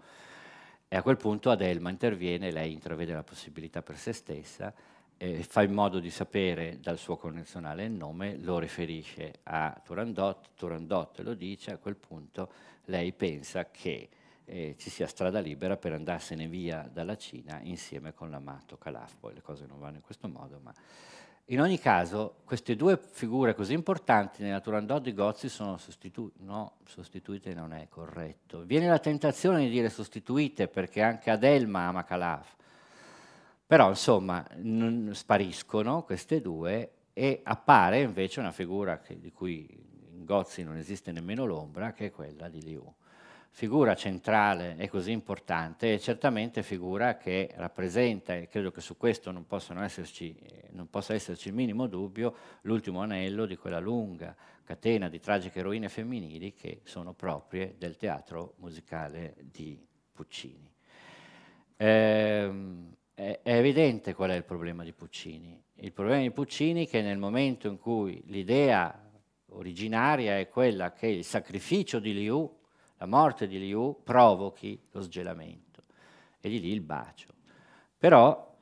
E a quel punto Adelma interviene, lei intravede la possibilità per se stessa, fa in modo di sapere dal suo connazionale il nome, lo riferisce a Turandot, Turandot lo dice, a quel punto lei pensa che eh, ci sia strada libera per andarsene via dalla Cina insieme con l'amato Calaf. Poi le cose non vanno in questo modo, ma in ogni caso queste due figure così importanti nella Turandot di Gozzi sono sostituite, no, sostituite non è corretto. Viene la tentazione di dire sostituite perché anche Adelma ama Calaf, però insomma n- spariscono queste due e appare invece una figura che, di cui in Gozzi non esiste nemmeno l'ombra, che è quella di Liu figura centrale e così importante è certamente figura che rappresenta, e credo che su questo non, esserci, eh, non possa esserci il minimo dubbio, l'ultimo anello di quella lunga catena di tragiche eroine femminili che sono proprie del teatro musicale di Puccini. Ehm, è, è evidente qual è il problema di Puccini. Il problema di Puccini è che nel momento in cui l'idea originaria è quella che il sacrificio di Liu la morte di Liu provochi lo sgelamento e di lì il bacio. Però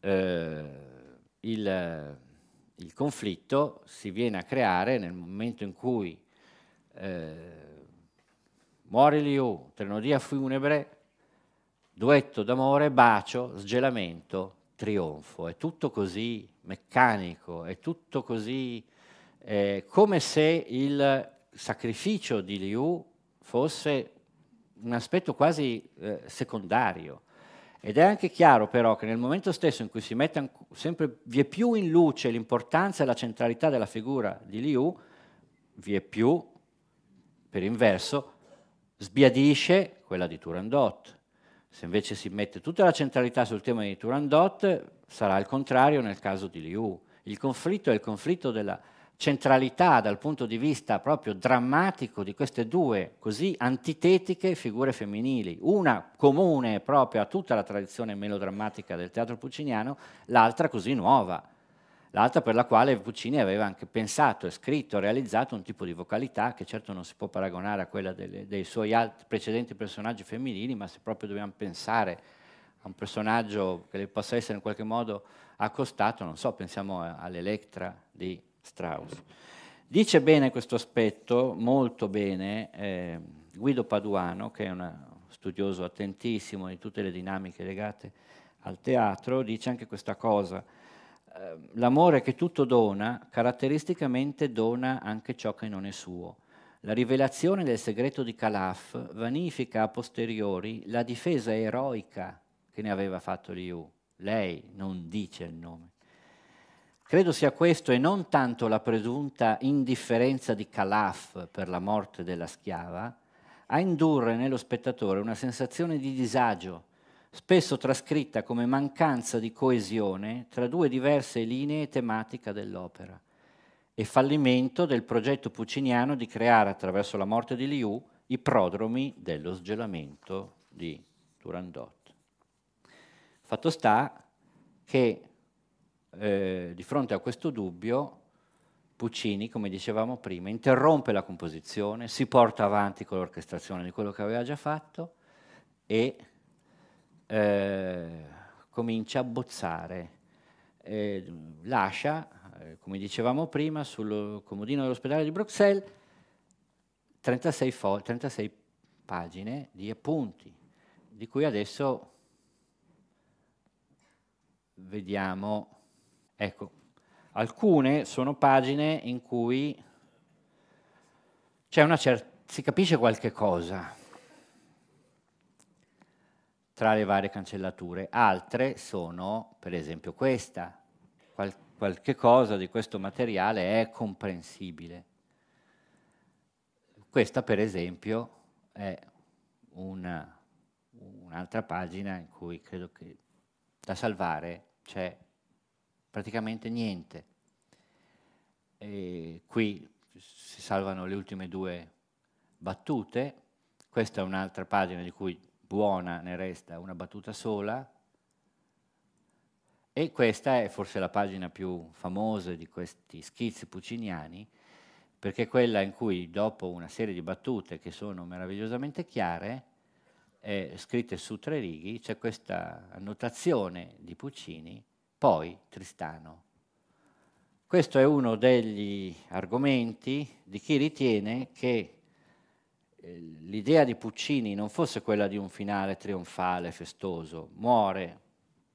eh, il, il, conflitto si viene a creare nel momento in cui eh, muore Liu, trenodia funebre, duetto d'amore, bacio, sgelamento, trionfo. È tutto così meccanico, è tutto così eh, come se il sacrificio di Liu fosse un aspetto quasi eh, secondario. Ed è anche chiaro però che nel momento stesso in cui si mette sempre vi è più in luce l'importanza e la centralità della figura di Liu, vi è più, per inverso, sbiadisce quella di Turandot. Se invece si mette tutta la centralità sul tema di Turandot, sarà il contrario nel caso di Liu. Il conflitto è il conflitto della, centralità dal punto di vista proprio drammatico di queste due così antitetiche figure femminili, una comune proprio a tutta la tradizione melodrammatica del teatro pucciniano, l'altra così nuova, l'altra per la quale Puccini aveva anche pensato e scritto, realizzato un tipo di vocalità che certo non si può paragonare a quella delle, dei suoi precedenti personaggi femminili, ma se proprio dobbiamo pensare a un personaggio che le possa essere in qualche modo accostato, non so, pensiamo all'Electra di Strauss. Dice bene questo aspetto, molto bene, eh, Guido Paduano, che è uno studioso attentissimo di tutte le dinamiche legate al teatro, dice anche questa cosa. Eh, l'amore che tutto dona, caratteristicamente dona anche ciò che non è suo. La rivelazione del segreto di Calaf vanifica a posteriori la difesa eroica che ne aveva fatto Liu. Lei non dice il nome. Credo sia questo e non tanto la presunta indifferenza di Calaf per la morte della schiava a indurre nello spettatore una sensazione di disagio, spesso trascritta come mancanza di coesione tra due diverse linee tematica dell'opera e fallimento del progetto pucciniano di creare attraverso la morte di Liu i prodromi dello sgelamento di Turandot. Fatto sta che eh, di fronte a questo dubbio, Puccini, come dicevamo prima, interrompe la composizione, si porta avanti con l'orchestrazione di quello che aveva già fatto e eh, comincia a bozzare. Eh, lascia, come dicevamo prima, sul comodino dell'ospedale di Bruxelles 36, fo- 36 pagine di appunti, di cui adesso vediamo Ecco, alcune sono pagine in cui c'è una certa, si capisce qualche cosa tra le varie cancellature, altre sono per esempio questa, Qual- qualche cosa di questo materiale è comprensibile. Questa per esempio è una, un'altra pagina in cui credo che da salvare c'è praticamente niente. E qui si salvano le ultime due battute, questa è un'altra pagina di cui buona ne resta una battuta sola, e questa è forse la pagina più famosa di questi schizzi pucciniani, perché è quella in cui dopo una serie di battute che sono meravigliosamente chiare, eh, scritte su tre righe, c'è questa annotazione di Puccini poi Tristano. Questo è uno degli argomenti di chi ritiene che eh, l'idea di Puccini non fosse quella di un finale trionfale, festoso, muore,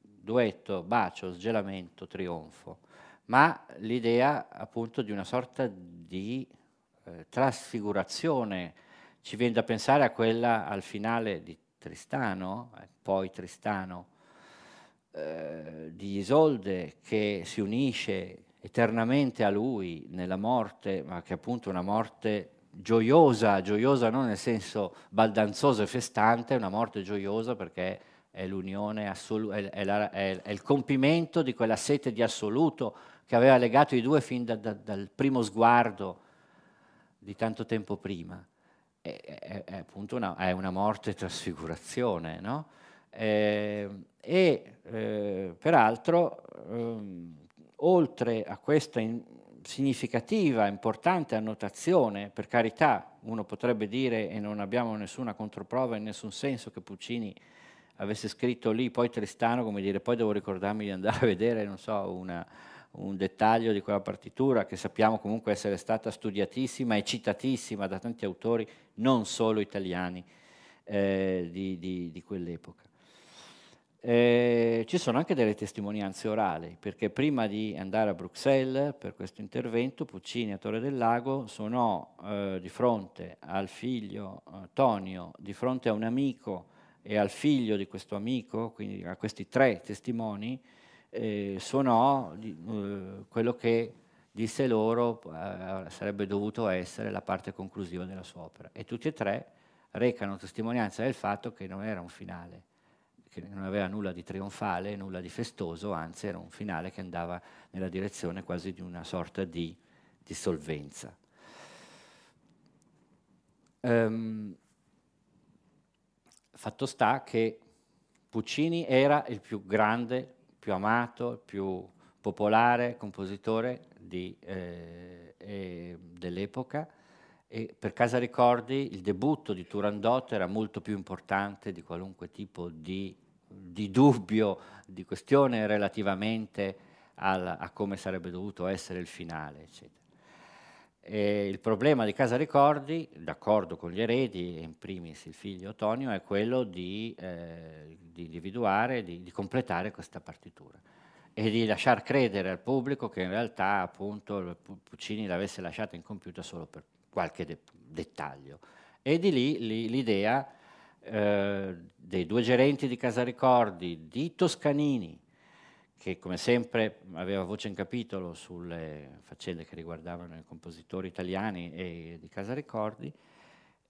duetto, bacio, sgelamento, trionfo, ma l'idea appunto di una sorta di eh, trasfigurazione. Ci viene da pensare a quella al finale di Tristano, eh, poi Tristano, eh, di Isolde che si unisce eternamente a lui nella morte, ma che è appunto è una morte gioiosa, gioiosa non nel senso baldanzoso e festante, è una morte gioiosa perché è l'unione assoluta, è, è, la, è, è, il compimento di quella sete di assoluto che aveva legato i due fin da, da, dal primo sguardo di tanto tempo prima. È, appunto una, una morte trasfigurazione, no? Ehm, e eh, peraltro ehm, oltre a questa significativa, importante annotazione, per carità uno potrebbe dire, e non abbiamo nessuna controprova in nessun senso, che Puccini avesse scritto lì poi Tristano, come dire, poi devo ricordarmi di andare a vedere, non so, una, un dettaglio di quella partitura che sappiamo comunque essere stata studiatissima e citatissima da tanti autori, non solo italiani, eh, di, di, di quell'epoca. Eh, ci sono anche delle testimonianze orali, perché prima di andare a Bruxelles per questo intervento, Puccini a Torre del Lago suonò eh, di fronte al figlio eh, Tonio, di fronte a un amico e al figlio di questo amico, quindi a questi tre testimoni, eh, suonò eh, quello che disse loro eh, sarebbe dovuto essere la parte conclusiva della sua opera. E tutti e tre recano testimonianza del fatto che non era un finale che non aveva nulla di trionfale, nulla di festoso, anzi era un finale che andava nella direzione quasi di una sorta di dissolvenza. Um, fatto sta che Puccini era il più grande, più amato, più popolare compositore di, eh, eh, dell'epoca e per Casa Ricordi il debutto di Turandot era molto più importante di qualunque tipo di di dubbio, di questione relativamente al, a come sarebbe dovuto essere il finale, eccetera. E il problema di Casa Ricordi, d'accordo con gli eredi, in primis il figlio Tonio, è quello di, eh, di individuare, di, di, completare questa partitura e di lasciar credere al pubblico che in realtà appunto Puccini l'avesse lasciata incompiuta solo per qualche de- dettaglio. E di lì, lì l'idea eh, dei due gerenti di Casa Ricordi, di Toscanini, che come sempre aveva voce in capitolo sulle faccende che riguardavano i compositori italiani e di Casa Ricordi,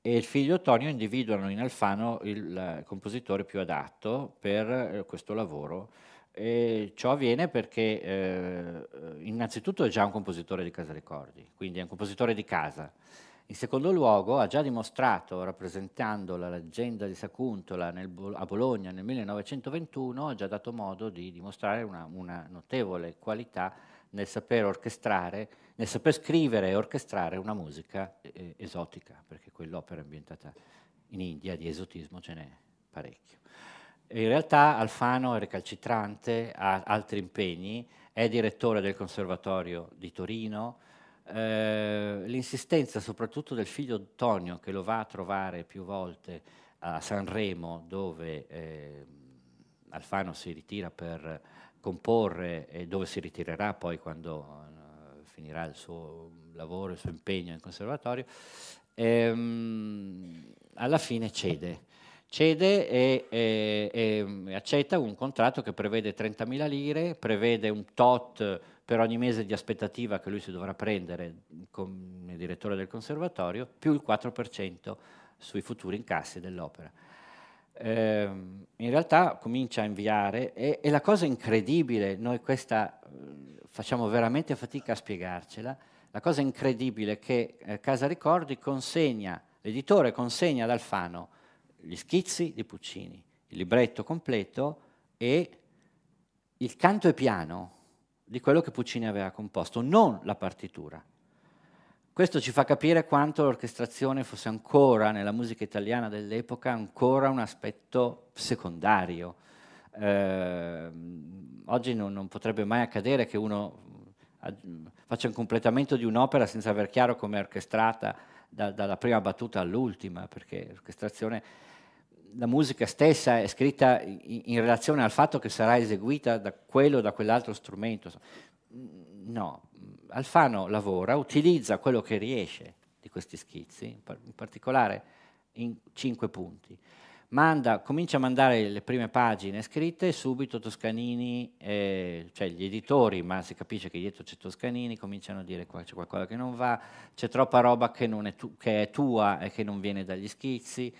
e il figlio Tonio individuano in Alfano il compositore più adatto per eh, questo lavoro. E ciò avviene perché eh, innanzitutto è già un compositore di Casa Ricordi, quindi è un compositore di casa in secondo luogo, ha già dimostrato, rappresentando la leggenda di Sacuntola nel, a Bologna nel 1921, ha già dato modo di dimostrare una, una notevole qualità nel saper orchestrare, nel saper scrivere e orchestrare una musica eh, esotica, perché quell'opera ambientata in India di esotismo ce n'è parecchio. In realtà Alfano è recalcitrante, ha altri impegni, è direttore del Conservatorio di Torino, eh, l'insistenza soprattutto del figlio Antonio che lo va a trovare più volte a Sanremo dove eh, Alfano si ritira per comporre e dove si ritirerà poi quando eh, finirà il suo lavoro, il suo impegno in conservatorio, ehm, alla fine cede. Cede e, e, e accetta un contratto che prevede 30.000 lire, prevede un tot per ogni mese di aspettativa che lui si dovrà prendere come direttore del conservatorio, più il 4% sui futuri incassi dell'opera. Eh, in realtà comincia a inviare e, e la cosa incredibile, noi questa eh, facciamo veramente fatica a spiegarcela, la cosa incredibile è che eh, Casa Ricordi consegna, l'editore consegna ad Alfano gli schizzi di Puccini, il libretto completo e il canto e piano di quello che Puccini aveva composto, non la partitura. Questo ci fa capire quanto l'orchestrazione fosse ancora, nella musica italiana dell'epoca, ancora un aspetto secondario. Eh, oggi non, non, potrebbe mai accadere che uno faccia un completamento di un'opera senza aver chiaro come è orchestrata da, dalla prima battuta all'ultima, perché l'orchestrazione la musica stessa è scritta in, in, relazione al fatto che sarà eseguita da quello o da quell'altro strumento. No, Alfano lavora, utilizza quello che riesce di questi schizzi, in, particolare in cinque punti. Manda, comincia a mandare le prime pagine scritte, e subito Toscanini, eh, cioè gli editori, ma si capisce che dietro c'è Toscanini, cominciano a dire qua c'è qualcosa che non va, c'è troppa roba che, tu- che è tua e che non viene dagli schizzi,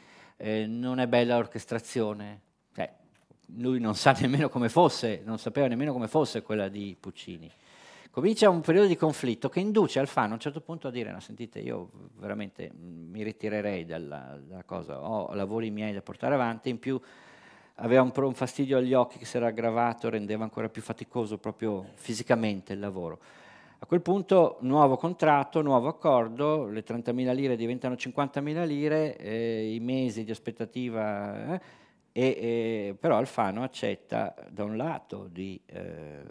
eh, non è bella l'orchestrazione. Cioè, lui non sa nemmeno come fosse, non sapeva nemmeno come fosse quella di Puccini. Comincia un periodo di conflitto che induce Alfano a un certo punto a dire, no sentite, io veramente mi ritirerei dalla, dalla cosa, ho lavori miei da portare avanti, in più aveva un, un fastidio agli occhi che si era aggravato, rendeva ancora più faticoso proprio fisicamente il lavoro. A quel punto nuovo contratto, nuovo accordo, le 30.000 lire diventano 50.000 lire, eh, i mesi di aspettativa, eh, e, eh, però Alfano accetta da un lato di eh,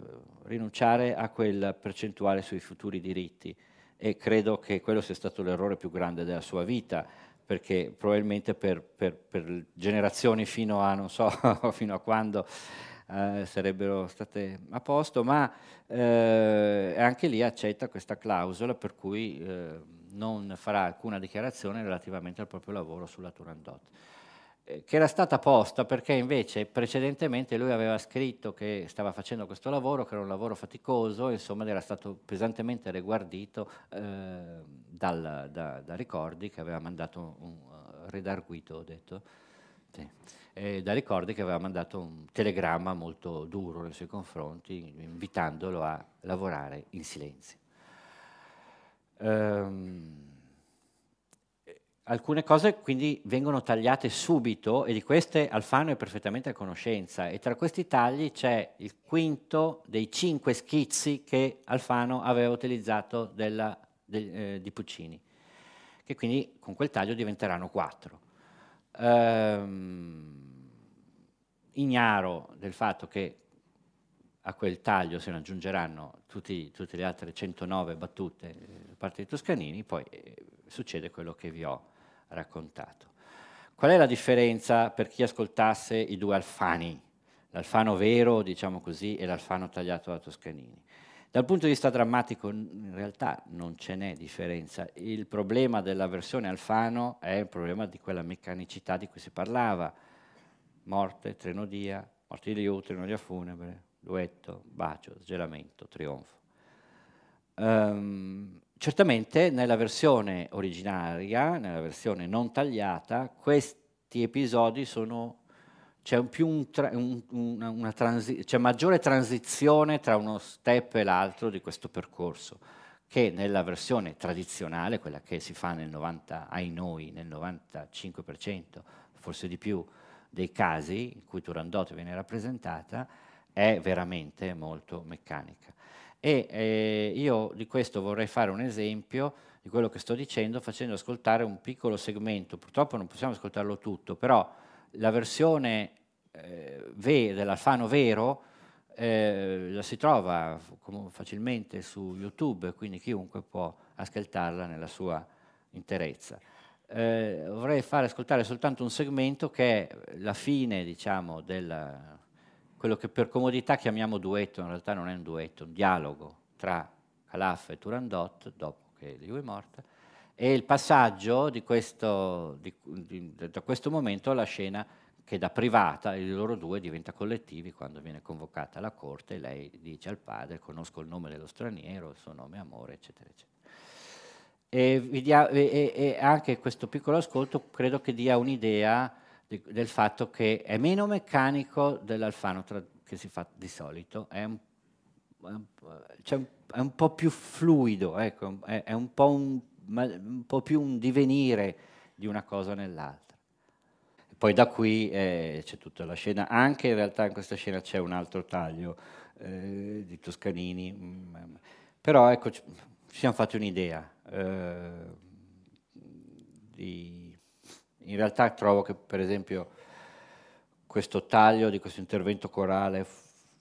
rinunciare a quella percentuale sui futuri diritti e credo che quello sia stato l'errore più grande della sua vita perché probabilmente per, per, per generazioni fino a non so fino a quando eh, sarebbero state a posto, ma eh, anche lì accetta questa clausola per cui eh, non farà alcuna dichiarazione relativamente al proprio lavoro sulla Turandot eh, che era stata posta perché invece precedentemente lui aveva scritto che stava facendo questo lavoro, che era un lavoro faticoso, insomma era stato pesantemente reguardito eh, dal, da, da, ricordi che aveva mandato un, un eh, redarguito, ho detto, sì. Eh, da ricordi che aveva mandato un telegramma molto duro nei suoi confronti, invitandolo a lavorare in silenzio. Um, alcune cose quindi vengono tagliate subito e di queste Alfano è perfettamente a conoscenza e tra questi tagli c'è il quinto dei cinque schizzi che Alfano aveva utilizzato della, de, eh, di Puccini, che quindi con quel taglio diventeranno quattro ehm, ignaro del fatto che a quel taglio se ne aggiungeranno tutti, tutte le altre 109 battute eh, da parte di Toscanini, poi eh, succede quello che vi ho raccontato. Qual è la differenza per chi ascoltasse i due Alfani? L'Alfano vero, diciamo così, e l'Alfano tagliato da Toscanini. Dal punto di vista drammatico in realtà non ce n'è differenza, il problema della versione Alfano è il problema di quella meccanicità di cui si parlava, morte, trenodia, morte di Liu, trenodia funebre, duetto, bacio, sgelamento, trionfo. Um, certamente nella versione originaria, nella versione non tagliata, questi episodi sono c'è, un un, una, una transi- c'è maggiore transizione tra uno step e l'altro di questo percorso che nella versione tradizionale, quella che si fa nel 90, ai noi, nel 95%, forse di più, dei casi in cui Turandot viene rappresentata, è veramente molto meccanica. E eh, io di questo vorrei fare un esempio di quello che sto dicendo facendo ascoltare un piccolo segmento, purtroppo non possiamo ascoltarlo tutto, però la versione eh, ve, dell'Alfano vero eh, la si trova facilmente su YouTube, quindi chiunque può ascoltarla nella sua interezza. Eh, vorrei fare ascoltare soltanto un segmento che è la fine, diciamo, del quello che per comodità chiamiamo duetto, in realtà non è un duetto, è un dialogo tra Calaf e Turandot, dopo che lui è morta, e il passaggio di questo, di, di, da questo momento alla scena che da privata, i loro due, diventa collettivi quando viene convocata la corte, e lei dice al padre, conosco il nome dello straniero, il suo nome è amore, eccetera, eccetera. E, e, e anche questo piccolo ascolto credo che dia un'idea di, del fatto che è meno meccanico dell'alfano tra, che si fa di solito, è un, è un, cioè, è un po' più fluido, ecco, è, è un po' un un po' più un divenire di una cosa nell'altra. Poi da qui eh, c'è tutta la scena, anche in realtà in questa scena c'è un altro taglio eh, di Toscanini, mm, mm. però ecco, ci siamo fatti un'idea. Eh, di... In realtà trovo che per esempio questo taglio di questo intervento corale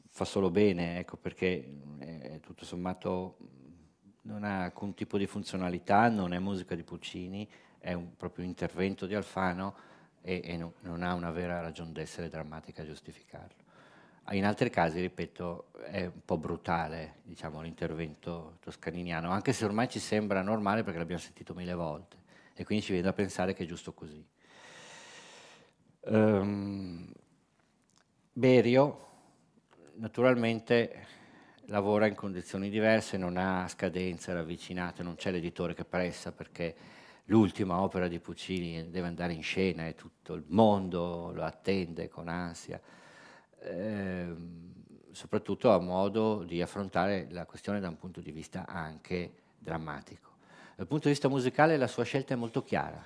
fa solo bene, ecco, perché è eh, tutto sommato non ha alcun tipo di funzionalità, non è musica di Puccini, è un proprio intervento di Alfano e, e no, non ha una vera ragione d'essere drammatica a giustificarlo. In altri casi, ripeto, è un po' brutale diciamo, l'intervento toscaniniano, anche se ormai ci sembra normale perché l'abbiamo sentito mille volte e quindi ci viene da pensare che è giusto così. Um, Berio, naturalmente lavora in condizioni diverse, non ha scadenze ravvicinate, non c'è l'editore che pressa perché l'ultima opera di Puccini deve andare in scena e tutto il mondo lo attende con ansia. Eh, soprattutto ha modo di affrontare la questione da un punto di vista anche drammatico. Dal punto di vista musicale la sua scelta è molto chiara.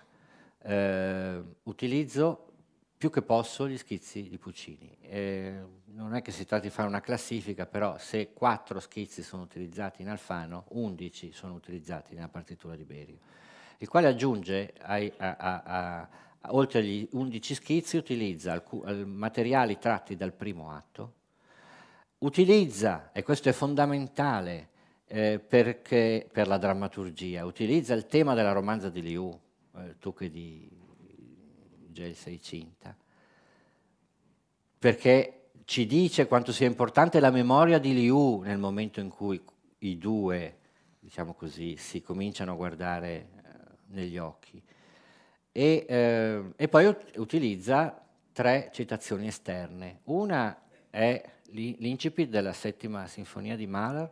Eh, utilizzo più che posso gli schizzi di Puccini. Eh, non è che si tratti di fare una classifica, però se quattro schizzi sono utilizzati in Alfano, undici sono utilizzati nella partitura di Berio, il quale aggiunge, ai, a, a, a, oltre agli undici schizzi, utilizza alc- materiali tratti dal primo atto, utilizza, e questo è fondamentale eh, perché, per la drammaturgia, utilizza il tema della romanza di Liu, eh, tu che di legge, il Seicinta, perché ci dice quanto sia importante la memoria di Liu nel momento in cui i due, diciamo così, si cominciano a guardare eh, negli occhi. E, eh, e poi utilizza tre citazioni esterne. Una è l'incipit della settima sinfonia di Mahler,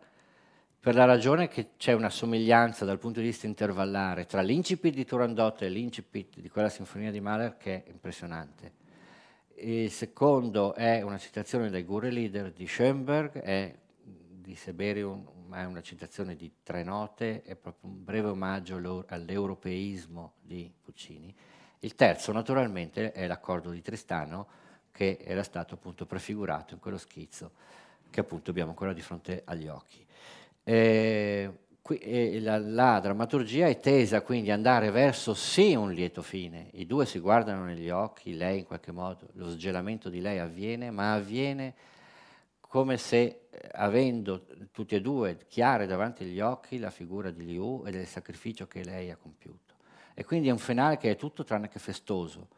per la ragione che c'è una somiglianza dal punto di vista intervallare tra l'incipit di Turandot e l'incipit di quella sinfonia di Mahler che è impressionante. Il secondo è una citazione dai Gure Leader di Schoenberg, è di Seberium, ma è una citazione di tre note, è proprio un breve omaggio all'europeismo di Puccini. Il terzo, naturalmente, è l'accordo di Tristano, che era stato appunto prefigurato in quello schizzo che appunto abbiamo ancora di fronte agli occhi. Eh, qui, eh, la, la, drammaturgia è tesa quindi ad andare verso sì un lieto fine. I due si guardano negli occhi, lei in qualche modo, lo sgelamento di lei avviene, ma avviene come se eh, avendo tutti e due chiare davanti agli occhi la figura di Liu e del sacrificio che lei ha compiuto. E quindi è un finale che è tutto tranne che festoso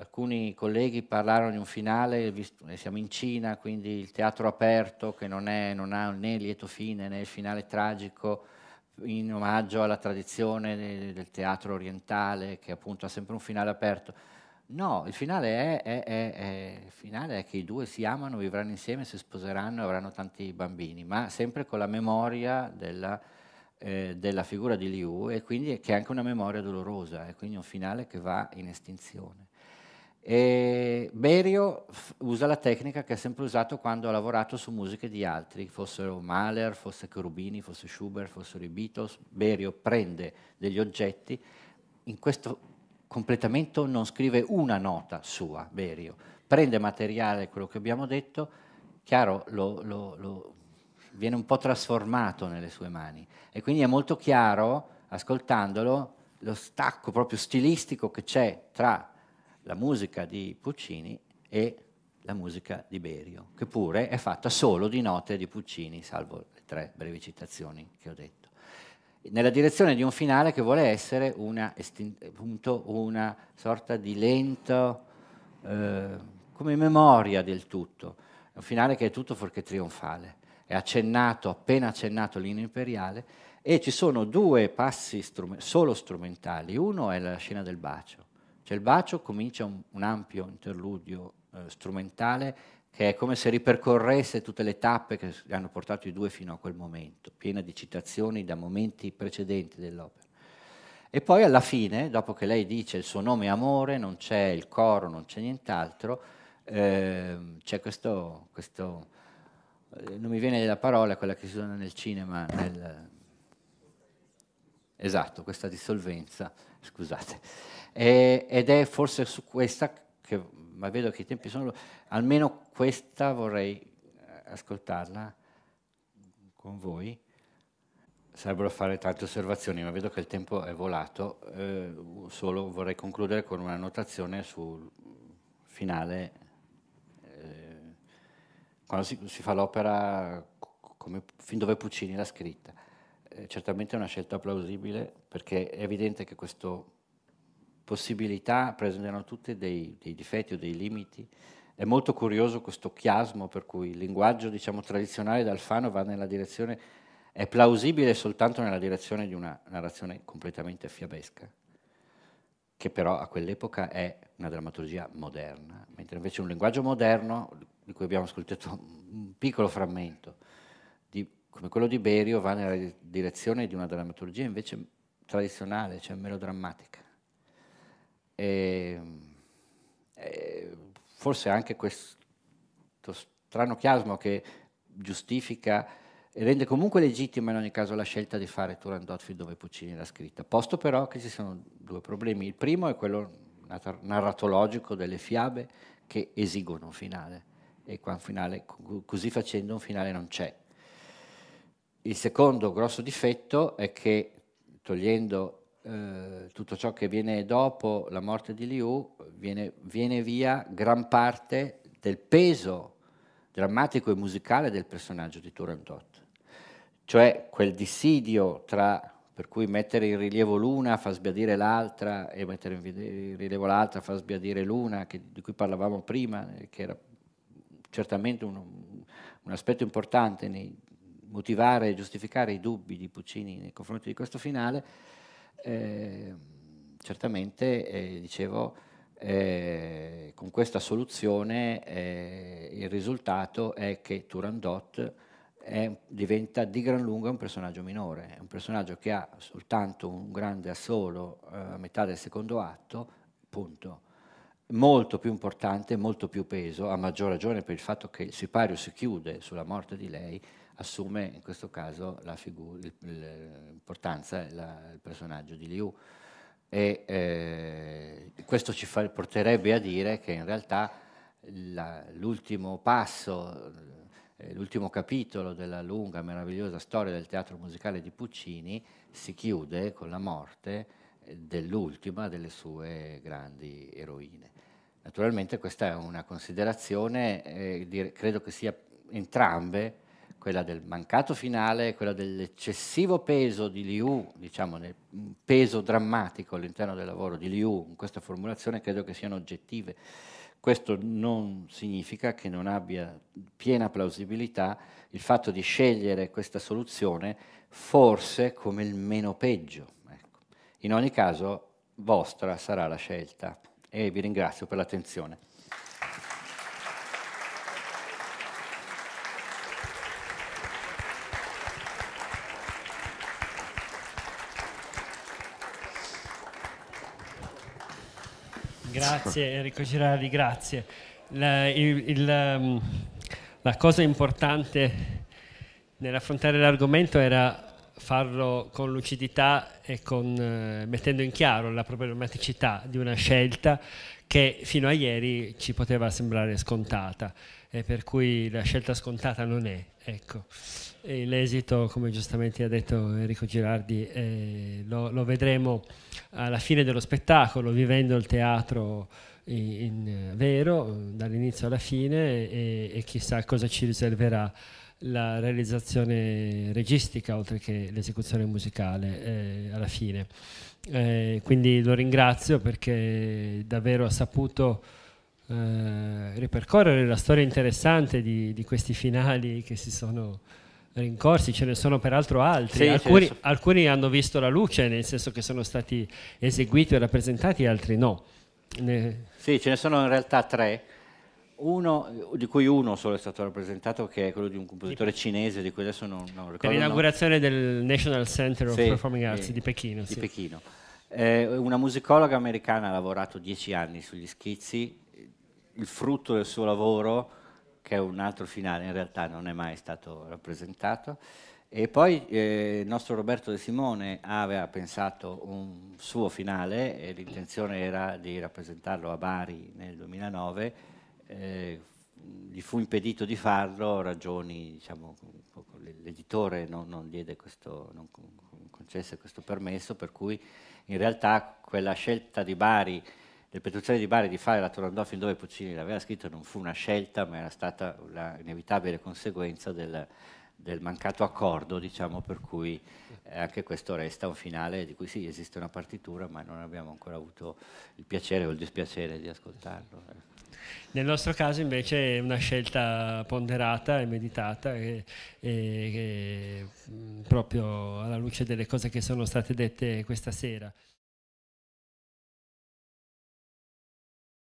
alcuni colleghi parlarono di un finale, siamo in Cina, quindi il teatro aperto che non, è, non ha né il lieto fine né il finale tragico, in omaggio alla tradizione del teatro orientale che appunto ha sempre un finale aperto. No, il finale è, è, è, il finale è che i due si amano, vivranno insieme, si sposeranno e avranno tanti bambini, ma sempre con la memoria della, eh, della figura di Liu e quindi che è anche una memoria dolorosa, e eh, quindi un finale che va in estinzione. E Berio usa la tecnica che ha sempre usato quando ha lavorato su musiche di altri, fossero Mahler, fosse Cherubini, fosse Schubert, fossero i Beatles. Berio prende degli oggetti, in questo completamento non scrive una nota sua, Berio, prende materiale, quello che abbiamo detto, chiaro, lo, lo, lo viene un po' trasformato nelle sue mani e quindi è molto chiaro, ascoltandolo, lo stacco proprio stilistico che c'è tra la musica di Puccini e la musica di Berio, che pure è fatta solo di note di Puccini, salvo le tre brevi citazioni che ho detto nella direzione di un finale che vuole essere una, appunto, una sorta di lento, eh, come memoria del tutto, un finale che è tutto fuorché trionfale, è accennato, appena accennato l'inno imperiale, e ci sono due passi strum- solo strumentali, uno è la scena del bacio, c'è cioè, il bacio, comincia un, un ampio interludio eh, strumentale che è come se ripercorresse tutte le tappe che hanno portato i due fino a quel momento, piena di citazioni da momenti precedenti dell'opera. E poi alla fine, dopo che lei dice il suo nome è amore, non c'è il coro, non c'è nient'altro, eh, c'è questo, questo, eh, non mi viene la parola, quella che si usa nel cinema, nel, esatto, questa dissolvenza scusate, e, ed è forse su questa, che, ma vedo che i tempi sono, almeno questa vorrei eh, ascoltarla con voi. Sarebbero fare tante osservazioni, ma vedo che il tempo è volato, eh, solo vorrei concludere con una notazione sul finale. Eh, quando si, si fa l'opera, come, fin dove Puccini l'ha scritta certamente è una scelta plausibile perché è evidente che queste possibilità presentano tutti dei, dei, difetti o dei limiti. È molto curioso questo chiasmo per cui il linguaggio diciamo, tradizionale d'Alfano va nella direzione, è plausibile soltanto nella direzione di una narrazione completamente fiabesca, che però a quell'epoca è una drammaturgia moderna, mentre invece un linguaggio moderno, di cui abbiamo ascoltato un piccolo frammento, come quello di Berio, va nella direzione di una drammaturgia invece tradizionale, cioè melodrammatica. E, ehm, e eh, forse anche questo strano chiasmo che giustifica e rende comunque legittima in ogni caso la scelta di fare Turandotfi dove Puccini l'ha scritta. Posto però che ci sono due problemi. Il primo è quello narratologico delle fiabe che esigono un finale e qua un finale, così facendo un finale non c'è il secondo grosso difetto è che togliendo eh, tutto ciò che viene dopo la morte di Liu, viene, viene via gran parte del peso drammatico e musicale del personaggio di Turandot. Cioè quel dissidio tra per cui mettere in rilievo l'una fa sbiadire l'altra e mettere in rilievo l'altra fa sbiadire l'una, che, di cui parlavamo prima, eh, che era certamente un, un aspetto importante nei motivare e giustificare i dubbi di Puccini nei confronti di questo finale, eh, certamente, eh, dicevo, eh, con questa soluzione eh, il risultato è che Turandot è, diventa di gran lunga un personaggio minore, è un personaggio che ha soltanto un grande assolo eh, a metà del secondo atto, punto molto più importante, molto più peso, a maggior ragione per il fatto che il sipario si chiude sulla morte di lei assume in questo caso l'importanza del personaggio di Liu. E, eh, questo ci fa, porterebbe a dire che in realtà la, l'ultimo passo, eh, l'ultimo capitolo della lunga, meravigliosa storia del teatro musicale di Puccini si chiude con la morte eh, dell'ultima delle sue grandi eroine. Naturalmente questa è una considerazione, eh, dire, credo che sia entrambe quella del mancato finale, quella dell'eccessivo peso di Liu, diciamo nel peso drammatico all'interno del lavoro di Liu, in questa formulazione credo che siano oggettive. Questo non significa che non abbia piena plausibilità il fatto di scegliere questa soluzione forse come il meno peggio. Ecco. In ogni caso vostra sarà la scelta e vi ringrazio per l'attenzione. Grazie ecco. Enrico Girardi, grazie. La, il, il, um, la cosa importante nell'affrontare l'argomento era farlo con lucidità e con, eh, mettendo in chiaro la problematicità di una scelta che fino a ieri ci poteva sembrare scontata e per cui la scelta scontata non è. Ecco. E l'esito, come giustamente ha detto Enrico Girardi, eh, lo, lo, vedremo alla fine dello spettacolo, vivendo il teatro in, in eh, vero, dall'inizio alla fine e, e chissà cosa ci riserverà la realizzazione registica oltre che l'esecuzione musicale eh, alla fine. Eh, quindi lo ringrazio perché davvero ha saputo eh, ripercorrere la storia interessante di, di, questi finali che si sono rincorsi, ce ne sono peraltro altri, sì, alcuni, alcuni hanno visto la luce nel senso che sono stati eseguiti e rappresentati, altri no. Ne... Sì, ce ne sono in realtà tre. Uno, di cui uno solo è stato rappresentato, che è quello di un compositore cinese, di cui adesso non, non ricordo. Per l'inaugurazione no. del National Center of sì, Performing Arts eh, di Pechino. Di sì. Pechino. Eh, una musicologa americana ha lavorato dieci anni sugli schizzi, il frutto del suo lavoro, che è un altro finale, in realtà non è mai stato rappresentato. E poi eh, il nostro Roberto De Simone aveva pensato un suo finale e l'intenzione era di rappresentarlo a Bari nel 2009 eh, gli fu impedito di farlo, ragioni, diciamo, l'editore non, non, questo, non, concesse questo permesso, per cui in realtà quella scelta di Bari, del Petruccelli di Bari di fare la Turandot fin dove Puccini l'aveva scritto non fu una scelta, ma era stata l'inevitabile conseguenza del, del mancato accordo, diciamo, per cui eh, anche questo resta un finale di cui sì, esiste una partitura, ma non abbiamo ancora avuto il piacere o il dispiacere di ascoltarlo. Ecco. Nel nostro caso invece è una scelta ponderata e meditata e, e, e mm, proprio alla luce delle cose che sono state dette questa sera.